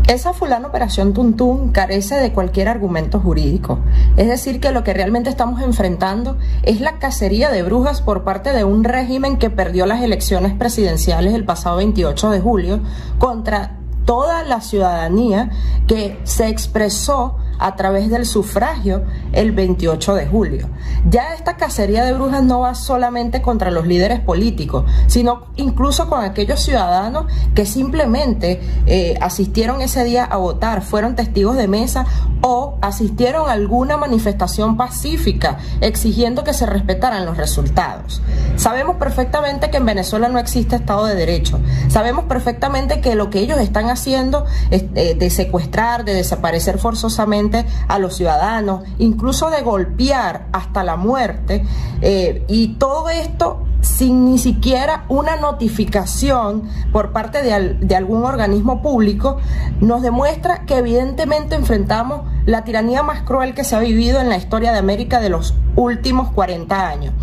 Esa fulana operación Tuntún carece de cualquier argumento jurídico. Es decir, que lo que realmente estamos enfrentando es la cacería de brujas por parte de un régimen que perdió las elecciones presidenciales el pasado 28 de julio contra toda la ciudadanía que se expresó a través del sufragio el 28 de julio. Ya esta cacería de brujas no va solamente contra los líderes políticos, sino incluso con aquellos ciudadanos que simplemente eh, asistieron ese día a votar, fueron testigos de mesa o asistieron a alguna manifestación pacífica exigiendo que se respetaran los resultados. Sabemos perfectamente que en Venezuela no existe Estado de Derecho. Sabemos perfectamente que lo que ellos están haciendo es, eh, de secuestrar, de desaparecer forzosamente, a los ciudadanos, incluso de golpear hasta la muerte. Eh, y todo esto sin ni siquiera una notificación por parte de, algún organismo público, nos demuestra que evidentemente enfrentamos la tiranía más cruel que se ha vivido en la historia de América de los últimos 40 años.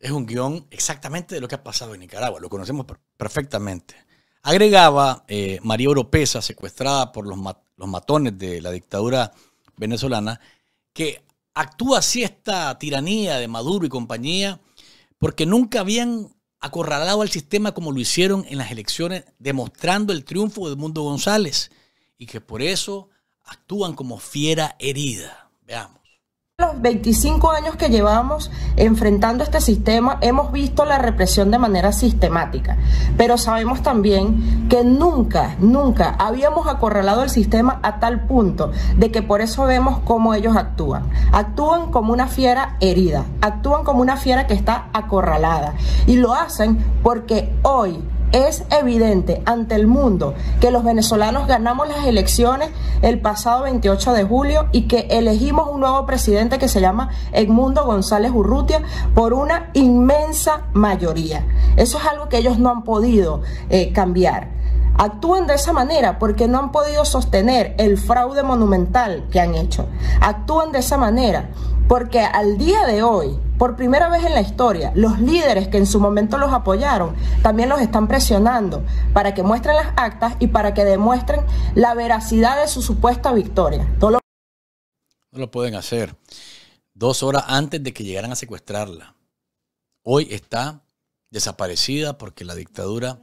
Es un guión exactamente de lo que ha pasado en Nicaragua, lo conocemos perfectamente. Agregaba eh, María Oropesa, secuestrada por los, los matones de la dictadura venezolana, que actúa así esta tiranía de Maduro y compañía, porque nunca habían acorralado al sistema como lo hicieron en las elecciones, demostrando el triunfo de Mundo González, y que por eso actúan como fiera herida. Veamos los 25 años que llevamos enfrentando este sistema hemos visto la represión de manera sistemática, pero sabemos también que nunca, nunca habíamos acorralado el sistema a tal punto de que por eso vemos cómo ellos actúan. Actúan como una fiera herida, actúan como una fiera que está acorralada y lo hacen porque hoy es evidente ante el mundo que los venezolanos ganamos las elecciones el pasado 28 de julio y que elegimos un nuevo presidente que se llama Edmundo González Urrutia por una inmensa mayoría. Eso es algo que ellos no han podido eh, cambiar. Actúen de esa manera porque no han podido sostener el fraude monumental que han hecho. Actúan de esa manera porque al día de hoy, por primera vez en la historia, los líderes que en su momento los apoyaron también los están presionando para que muestren las actas y para que demuestren la veracidad de su supuesta victoria. No lo, no lo pueden hacer. Dos horas antes de que llegaran a secuestrarla. Hoy está desaparecida porque la dictadura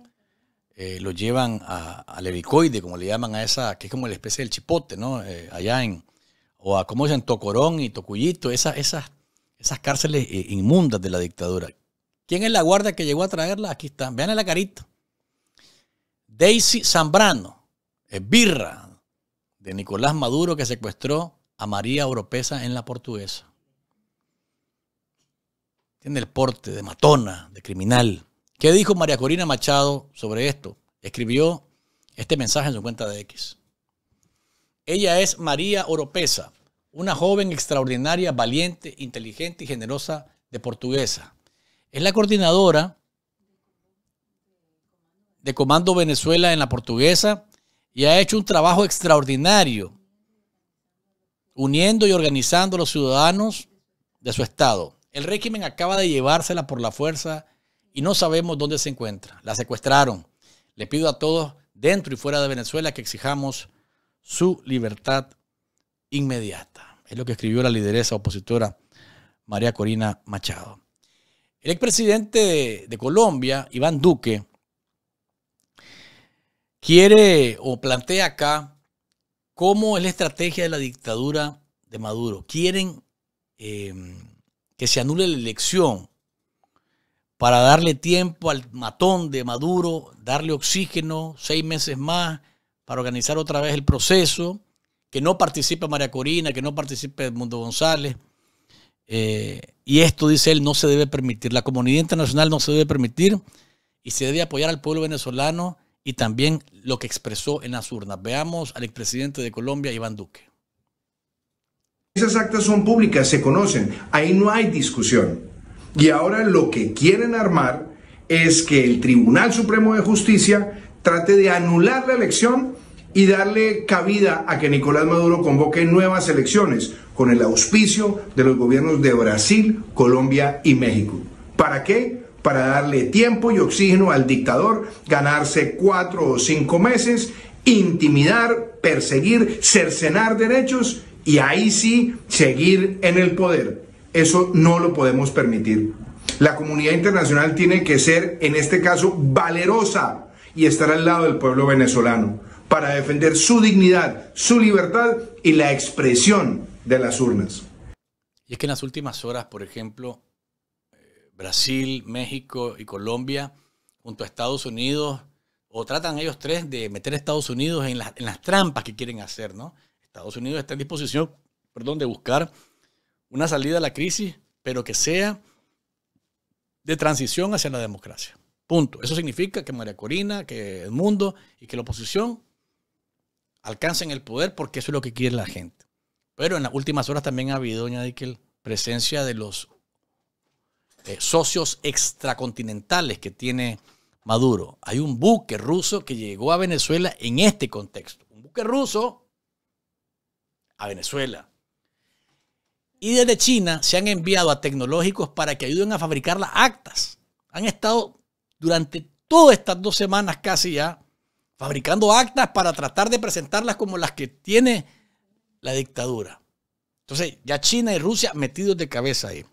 eh, lo llevan al helicoide, como le llaman a esa, que es como la especie del chipote, ¿no? Eh, allá en, o a, ¿cómo dicen? Tocorón y Tocuyito, esas, esas, esas cárceles eh, inmundas de la dictadura. ¿Quién es la guardia que llegó a traerla? Aquí está, vean la carita. Daisy Zambrano, esbirra de Nicolás Maduro que secuestró a María Oropesa en la portuguesa. Tiene el porte de matona, de criminal. ¿Qué dijo María Corina Machado sobre esto? Escribió este mensaje en su cuenta de X. Ella es María Oropesa, una joven extraordinaria, valiente, inteligente y generosa de portuguesa. Es la coordinadora de Comando Venezuela en la portuguesa y ha hecho un trabajo extraordinario uniendo y organizando a los ciudadanos de su estado. El régimen acaba de llevársela por la fuerza y no sabemos dónde se encuentra. La secuestraron. Le pido a todos, dentro y fuera de Venezuela, que exijamos su libertad inmediata. Es lo que escribió la lideresa opositora María Corina Machado. El expresidente de, de Colombia, Iván Duque, quiere o plantea acá cómo es la estrategia de la dictadura de Maduro. Quieren eh, que se anule la elección para darle tiempo al matón de Maduro, darle oxígeno, seis meses más, para organizar otra vez el proceso, que no participe María Corina, que no participe Edmundo González. Eh, y esto, dice él, no se debe permitir. La comunidad internacional no se debe permitir y se debe apoyar al pueblo venezolano y también lo que expresó en las urnas. Veamos al expresidente de Colombia, Iván Duque. Esas actas son públicas, se conocen, ahí no hay discusión. Y ahora lo que quieren armar es que el Tribunal Supremo de Justicia trate de anular la elección y darle cabida a que Nicolás Maduro convoque nuevas elecciones con el auspicio de los gobiernos de Brasil, Colombia y México. ¿Para qué? Para darle tiempo y oxígeno al dictador, ganarse cuatro o cinco meses, intimidar, perseguir, cercenar derechos y ahí sí seguir en el poder. Eso no lo podemos permitir. La comunidad internacional tiene que ser, en este caso, valerosa y estar al lado del pueblo venezolano para defender su dignidad, su libertad y la expresión de las urnas. Y es que en las últimas horas, por ejemplo, eh, Brasil, México y Colombia, junto a Estados Unidos, o tratan ellos tres de meter a Estados Unidos en las, trampas que quieren hacer, ¿no? Estados Unidos está en disposición, perdón, de buscar una salida a la crisis, pero que sea de transición hacia la democracia. Punto. Eso significa que María Corina, que el mundo y que la oposición alcancen el poder porque eso es lo que quiere la gente. Pero en las últimas horas también ha habido, doña Dickel, presencia de los eh, socios extracontinentales que tiene Maduro. Hay un buque ruso que llegó a Venezuela en este contexto. Un buque ruso a Venezuela. Y desde China se han enviado a tecnológicos para que ayuden a fabricar las actas. Han estado durante todas estas dos semanas casi ya fabricando actas para tratar de presentarlas como las que tiene la dictadura. Entonces, ya China y Rusia metidos de cabeza ahí.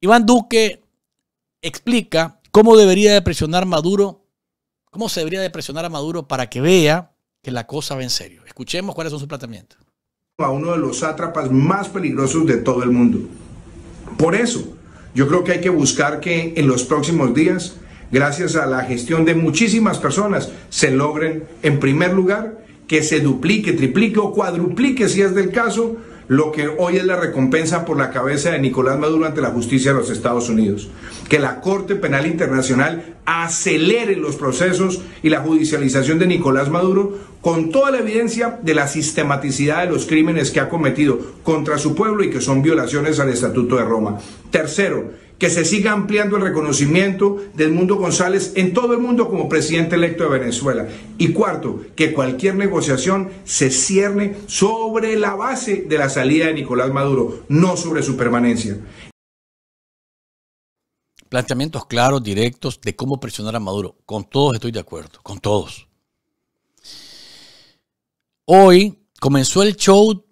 Iván Duque explica cómo debería de presionar Maduro, cómo se debería de presionar a Maduro para que vea que la cosa va en serio. Escuchemos cuáles son sus planteamientos a uno de los sátrapas más peligrosos de todo el mundo. Por eso, yo creo que hay que buscar que en los próximos días, gracias a la gestión de muchísimas personas, se logren, en primer lugar, que se duplique, triplique o cuadruplique, si es del caso, lo que hoy es la recompensa por la cabeza de Nicolás Maduro ante la justicia de los Estados Unidos. Que la Corte Penal Internacional acelere los procesos y la judicialización de Nicolás Maduro con toda la evidencia de la sistematicidad de los crímenes que ha cometido contra su pueblo y que son violaciones al Estatuto de Roma. Tercero, que se siga ampliando el reconocimiento del mundo González en todo el mundo como presidente electo de Venezuela. Y cuarto, que cualquier negociación se cierne sobre la base de la salida de Nicolás Maduro, no sobre su permanencia. Planteamientos claros, directos de cómo presionar a Maduro. Con todos estoy de acuerdo, con todos. Hoy comenzó el show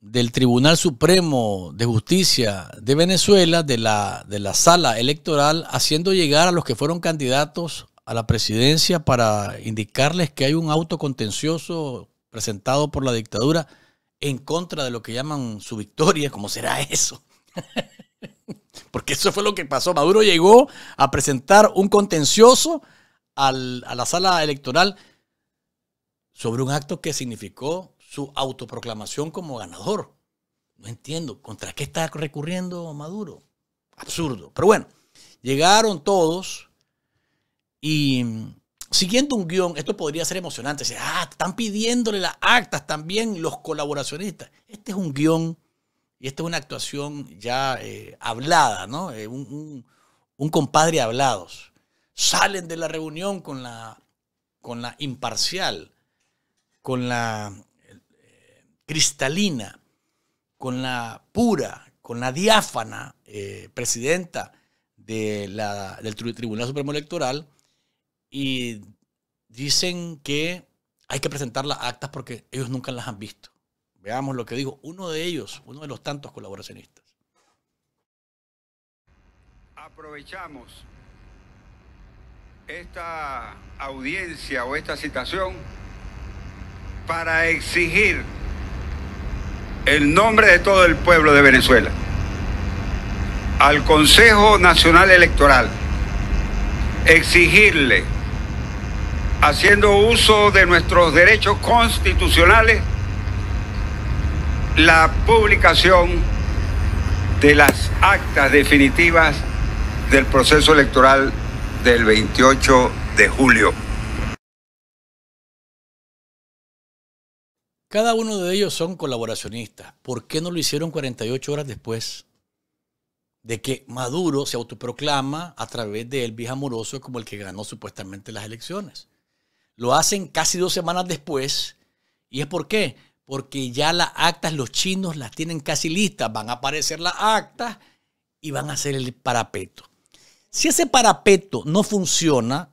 del Tribunal Supremo de Justicia de Venezuela, de la, de la sala electoral, haciendo llegar a los que fueron candidatos a la presidencia para indicarles que hay un auto contencioso presentado por la dictadura en contra de lo que llaman su victoria, ¿cómo será eso? Porque eso fue lo que pasó. Maduro llegó a presentar un contencioso a la sala electoral sobre un acto que significó su autoproclamación como ganador. No entiendo, ¿contra qué está recurriendo Maduro? Absurdo. Pero bueno, llegaron todos y mm, siguiendo un guión, esto podría ser emocionante. ah, están pidiéndole las actas también los colaboracionistas. Este es un guión y esta es una actuación ya eh, hablada, ¿no? Eh, un, compadre hablados. Salen de la reunión con la, con la imparcial, con la cristalina, con la pura, con la diáfana eh, presidenta de del Tribunal Supremo Electoral y dicen que hay que presentar las actas porque ellos nunca las han visto. Veamos lo que dijo uno de ellos, uno de los tantos colaboracionistas. Aprovechamos esta audiencia o esta citación para exigir en nombre de todo el pueblo de Venezuela, al Consejo Nacional Electoral, exigirle, haciendo uso de nuestros derechos constitucionales, la publicación de las actas definitivas del proceso electoral del 28 de julio. Cada uno de ellos son colaboracionistas. ¿Por qué no lo hicieron 48 horas después? De que Maduro se autoproclama a través de Elvis Amoroso como el que ganó supuestamente las elecciones. Lo hacen casi dos semanas después. ¿Y es por qué? Porque ya las actas, los chinos las tienen casi listas. Van a aparecer las actas y van a hacer el parapeto. Si ese parapeto no funciona,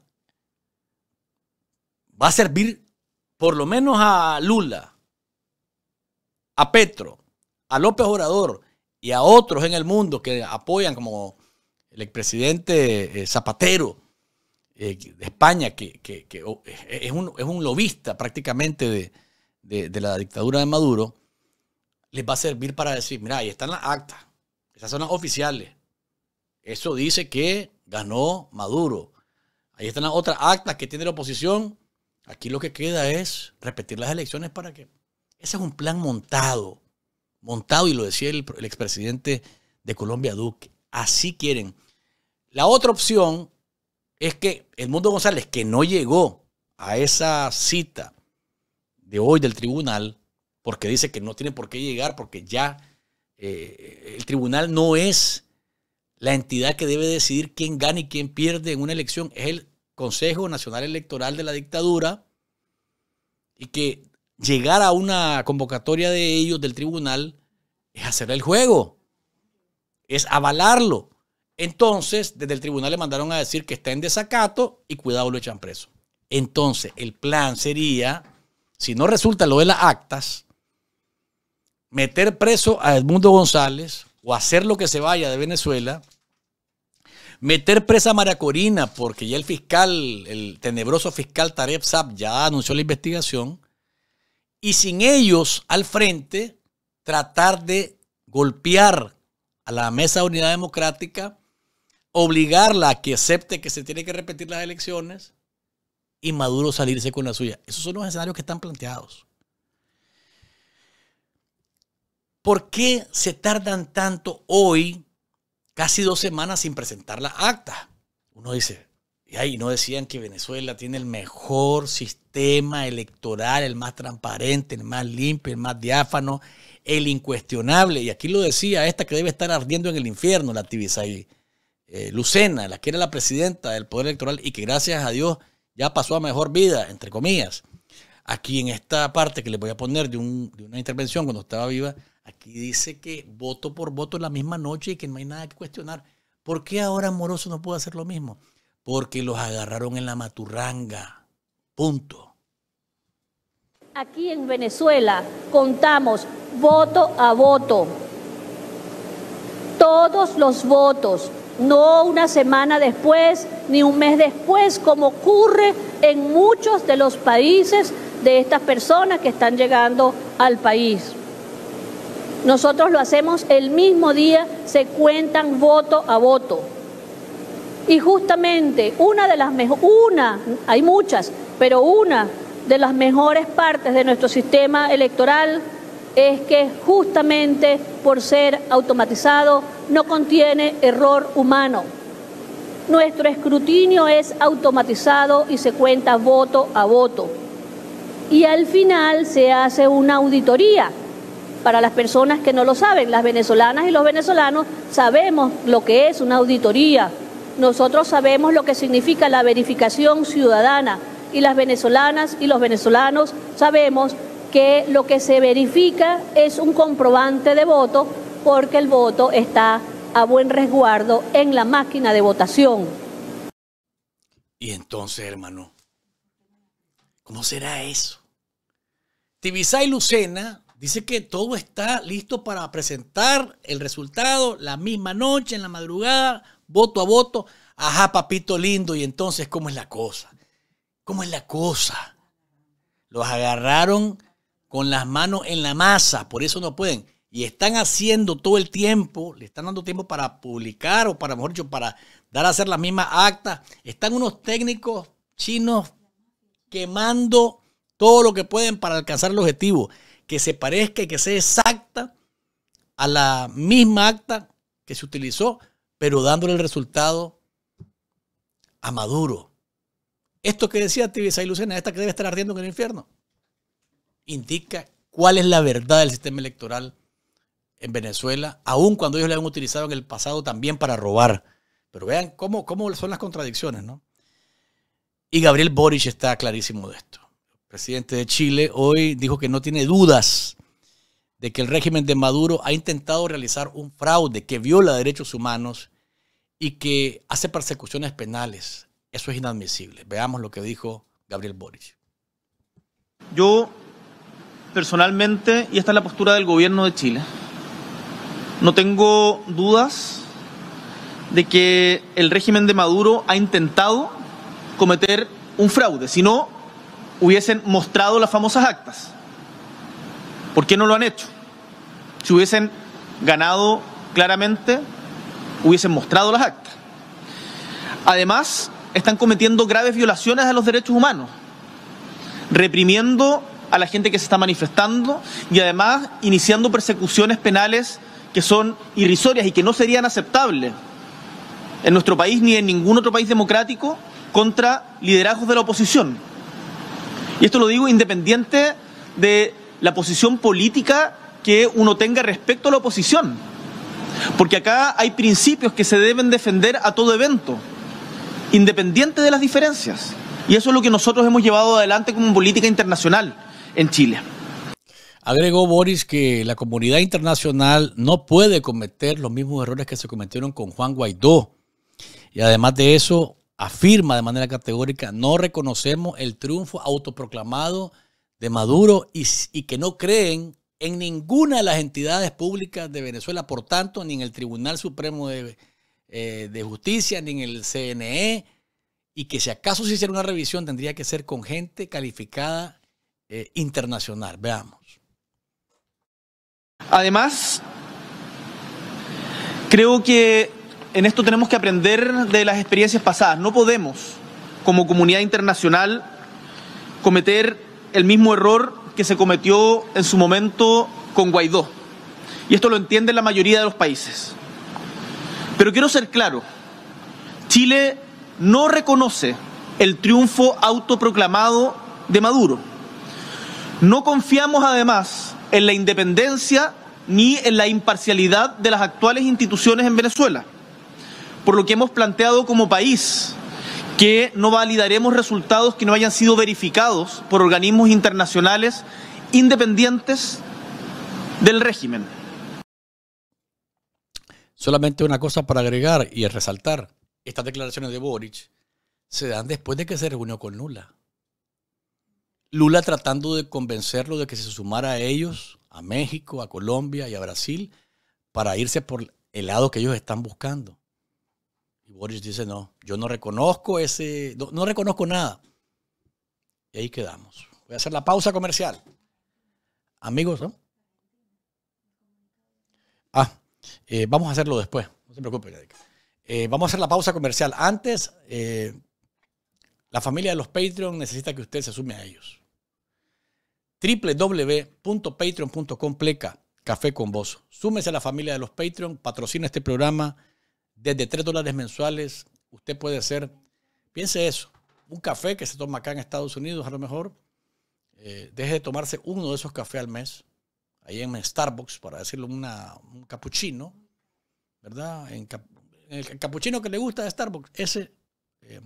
va a servir por lo menos a Lula a Petro, a López Obrador y a otros en el mundo que apoyan, como el expresidente eh, Zapatero eh, de España, que, oh, es, un, lobista prácticamente de, de, la dictadura de Maduro, les va a servir para decir, mira, ahí están las actas, esas son las oficiales. Eso dice que ganó Maduro. Ahí están las otras actas que tiene la oposición. Aquí lo que queda es repetir las elecciones para que ese es un plan montado, montado, y lo decía el, expresidente de Colombia, Duque. Así quieren. La otra opción es que el González, que no llegó a esa cita de hoy del tribunal, porque dice que no tiene por qué llegar, porque ya eh, el tribunal no es la entidad que debe decidir quién gana y quién pierde en una elección, es el Consejo Nacional Electoral de la dictadura, y que llegar a una convocatoria de ellos, del tribunal, es hacer el juego, es avalarlo. Entonces, desde el tribunal le mandaron a decir que está en desacato y cuidado lo echan preso. Entonces, el plan sería, si no resulta lo de las actas, meter preso a Edmundo González o hacer lo que se vaya de Venezuela, meter presa a María Corina, porque ya el fiscal, el tenebroso fiscal Taref Zap, ya anunció la investigación, y sin ellos al frente tratar de golpear a la mesa de unidad democrática, obligarla a que acepte que se tiene que repetir las elecciones y Maduro salirse con la suya. Esos son los escenarios que están planteados. ¿Por qué se tardan tanto hoy, casi dos semanas, sin presentar la acta? Uno dice, y no decían que Venezuela tiene el mejor sistema electoral, el más transparente, el más limpio, el más diáfano, el incuestionable. Y aquí lo decía esta que debe estar ardiendo en el infierno, la Tibisay eh, Lucena, la que era la presidenta del Poder Electoral y que gracias a Dios ya pasó a mejor vida, entre comillas. Aquí en esta parte que le voy a poner de, un, de una intervención cuando estaba viva, aquí dice que voto por voto la misma noche y que no hay nada que cuestionar. ¿Por qué ahora Moroso no puede hacer lo mismo? porque los agarraron en la maturanga. Punto. Aquí en Venezuela contamos voto a voto. Todos los votos, no una semana después ni un mes después, como ocurre en muchos de los países de estas personas que están llegando al país. Nosotros lo hacemos el mismo día, se cuentan voto a voto. Y justamente una de las mejores, una, hay muchas, pero una de las mejores partes de nuestro sistema electoral es que justamente por ser automatizado no contiene error humano. Nuestro escrutinio es automatizado y se cuenta voto a voto. Y al final se hace una auditoría para las personas que no lo saben. Las venezolanas y los venezolanos sabemos lo que es una auditoría nosotros sabemos lo que significa la verificación ciudadana y las venezolanas y los venezolanos sabemos que lo que se verifica es un comprobante de voto porque el voto está a buen resguardo en la máquina de votación. Y entonces, hermano, ¿cómo será eso? Tibisay Lucena dice que todo está listo para presentar el resultado la misma noche, en la madrugada, voto a voto, ajá, papito lindo, y entonces, ¿cómo es la cosa? ¿Cómo es la cosa? Los agarraron con las manos en la masa, por eso no pueden. Y están haciendo todo el tiempo, le están dando tiempo para publicar o para, mejor dicho, para dar a hacer las mismas actas. Están unos técnicos chinos quemando todo lo que pueden para alcanzar el objetivo, que se parezca y que sea exacta a la misma acta que se utilizó pero dándole el resultado a Maduro. Esto que decía Tibisa y Lucena, esta que debe estar ardiendo en el infierno, indica cuál es la verdad del sistema electoral en Venezuela, aun cuando ellos la han utilizado en el pasado también para robar. Pero vean cómo, cómo son las contradicciones, ¿no? Y Gabriel Boric está clarísimo de esto. El presidente de Chile hoy dijo que no tiene dudas de que el régimen de Maduro ha intentado realizar un fraude que viola derechos humanos y que hace persecuciones penales. Eso es inadmisible. Veamos lo que dijo Gabriel Boric. Yo personalmente, y esta es la postura del gobierno de Chile, no tengo dudas de que el régimen de Maduro ha intentado cometer un fraude, si no hubiesen mostrado las famosas actas. ¿Por qué no lo han hecho? Si hubiesen ganado claramente, hubiesen mostrado las actas. Además, están cometiendo graves violaciones a los derechos humanos, reprimiendo a la gente que se está manifestando y además iniciando persecuciones penales que son irrisorias y que no serían aceptables en nuestro país ni en ningún otro país democrático contra liderazgos de la oposición. Y esto lo digo independiente de la posición política que uno tenga respecto a la oposición. Porque acá hay principios que se deben defender a todo evento, independiente de las diferencias. Y eso es lo que nosotros hemos llevado adelante como política internacional en Chile. Agregó Boris que la comunidad internacional no puede cometer los mismos errores que se cometieron con Juan Guaidó. Y además de eso, afirma de manera categórica, no reconocemos el triunfo autoproclamado de Maduro y, que no creen en ninguna de las entidades públicas de Venezuela, por tanto, ni en el Tribunal Supremo de, eh, Justicia, ni en el CNE, y que si acaso se hiciera una revisión tendría que ser con gente calificada eh, internacional. Veamos. Además, creo que en esto tenemos que aprender de las experiencias pasadas. No podemos, como comunidad internacional, cometer el mismo error que se cometió en su momento con Guaidó. Y esto lo entiende la mayoría de los países. Pero quiero ser claro, Chile no reconoce el triunfo autoproclamado de Maduro. No confiamos además en la independencia ni en la imparcialidad de las actuales instituciones en Venezuela, por lo que hemos planteado como país que no validaremos resultados que no hayan sido verificados por organismos internacionales independientes del régimen. Solamente una cosa para agregar y resaltar. Estas declaraciones de Boric se dan después de que se reunió con Lula. Lula tratando de convencerlo de que se sumara a ellos, a México, a Colombia y a Brasil, para irse por el lado que ellos están buscando. Y Boris dice, no, yo no reconozco ese, no, reconozco nada. Y ahí quedamos. Voy a hacer la pausa comercial. Amigos, ¿no? Ah, eh, vamos a hacerlo después. No se preocupe, eh, vamos a hacer la pausa comercial. Antes, eh, la familia de los Patreon necesita que usted se sume a ellos. www.patreon.com café con vos. Súmese a la familia de los Patreon, patrocina este programa desde 3 dólares mensuales, usted puede hacer, piense eso, un café que se toma acá en Estados Unidos, a lo mejor, eh, deje de tomarse uno de esos cafés al mes, ahí en Starbucks, para decirlo, una, un capuchino, ¿verdad? En, el capuchino que le gusta de Starbucks, ese, eh,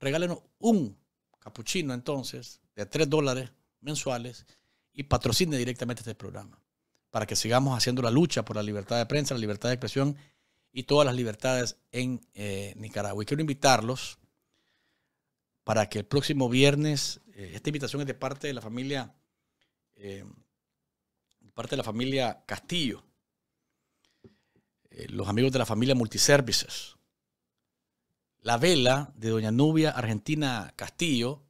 regálenos un capuchino entonces, de 3 dólares mensuales, y patrocine directamente este programa, para que sigamos haciendo la lucha por la libertad de prensa, la libertad de expresión y todas las libertades en eh, Nicaragua. Y quiero invitarlos para que el próximo viernes, eh, esta invitación es de parte de la familia, de eh, parte de la familia Castillo, los amigos de la familia Multiservices. La vela de doña Nubia Argentina Castillo,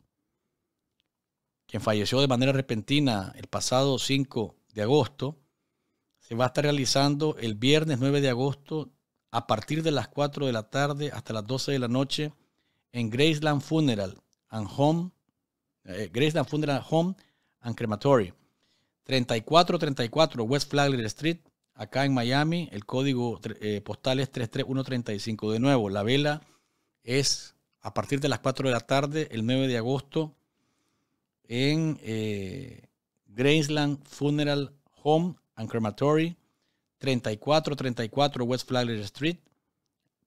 quien falleció de manera repentina el pasado 5 de agosto, se va a estar realizando el viernes 9 de agosto a partir de las 4 de la tarde hasta las 12 de la noche en Graceland Funeral and Home, eh, Graceland Funeral Home and Crematory, 3434 West Flagler Street, acá en Miami. El código eh, postal es 33135. De nuevo, la vela es a partir de las 4 de la tarde, el 9 de agosto, en eh, Graceland Funeral Home and Crematory, 3434 West Flagler Street,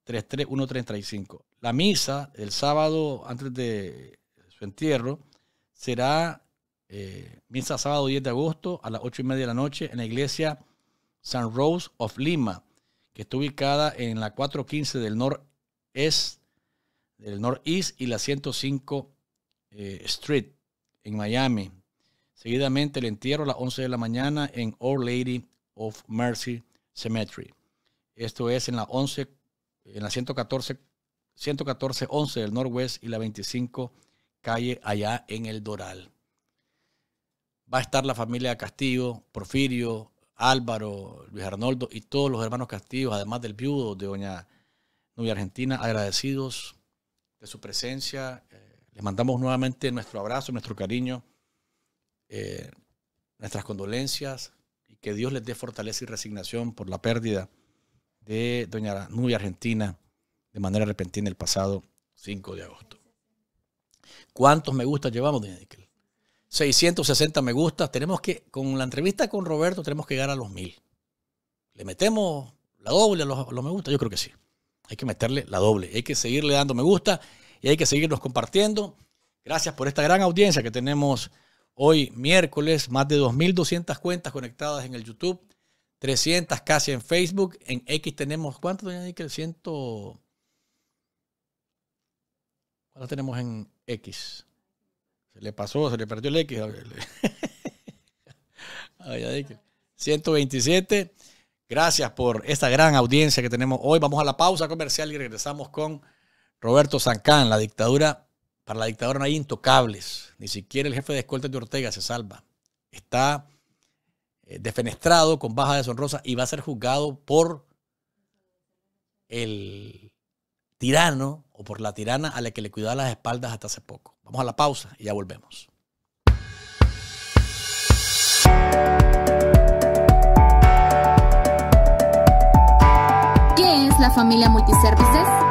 33135. La misa el sábado antes de su entierro será eh, misa sábado 10 de agosto a las 8 y media de la noche en la iglesia San Rose of Lima, que está ubicada en la 415 del del Northeast y la 105 eh, Street en Miami. Seguidamente el entierro a las 11 de la mañana en Old Lady of Mercy Cemetery. Esto es en la 11, en la 114, 114 11 del Norwest y la 25 calle allá en El Doral. Va a estar la familia Castillo, Porfirio, Álvaro, Luis Arnoldo y todos los hermanos Castillo, además del viudo de doña Nubia Argentina, agradecidos de su presencia. Eh, les mandamos nuevamente nuestro abrazo, nuestro cariño, eh, nuestras condolencias, que Dios les dé fortaleza y resignación por la pérdida de doña Nubia Argentina de manera repentina el pasado 5 de agosto. ¿Cuántos me gusta llevamos, doña Nickel? 660 me gusta. Tenemos que, con la entrevista con Roberto, tenemos que llegar a los mil. ¿Le metemos la doble a los, a los me gusta? Yo creo que sí. Hay que meterle la doble. Hay que seguirle dando me gusta y hay que seguirnos compartiendo. Gracias por esta gran audiencia que tenemos Hoy, miércoles, más de 2.200 cuentas conectadas en el YouTube, 300 casi en Facebook. En X tenemos, ¿cuánto, doña Nickel? Ciento... ¿Cuánto tenemos en X? Se le pasó, se le perdió el X. 127. Gracias por esta gran audiencia que tenemos hoy. Vamos a la pausa comercial y regresamos con Roberto Sancán, la dictadura para la dictadura no hay intocables, ni siquiera el jefe de escolta de Ortega se salva. Está eh, defenestrado con baja deshonrosa y va a ser juzgado por el tirano o por la tirana a la que le cuidaba las espaldas hasta hace poco. Vamos a la pausa y ya volvemos. ¿Qué es la familia Multiservices?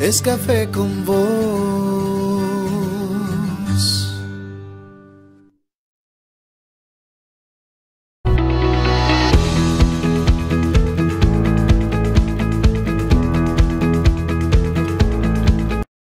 es café con vos.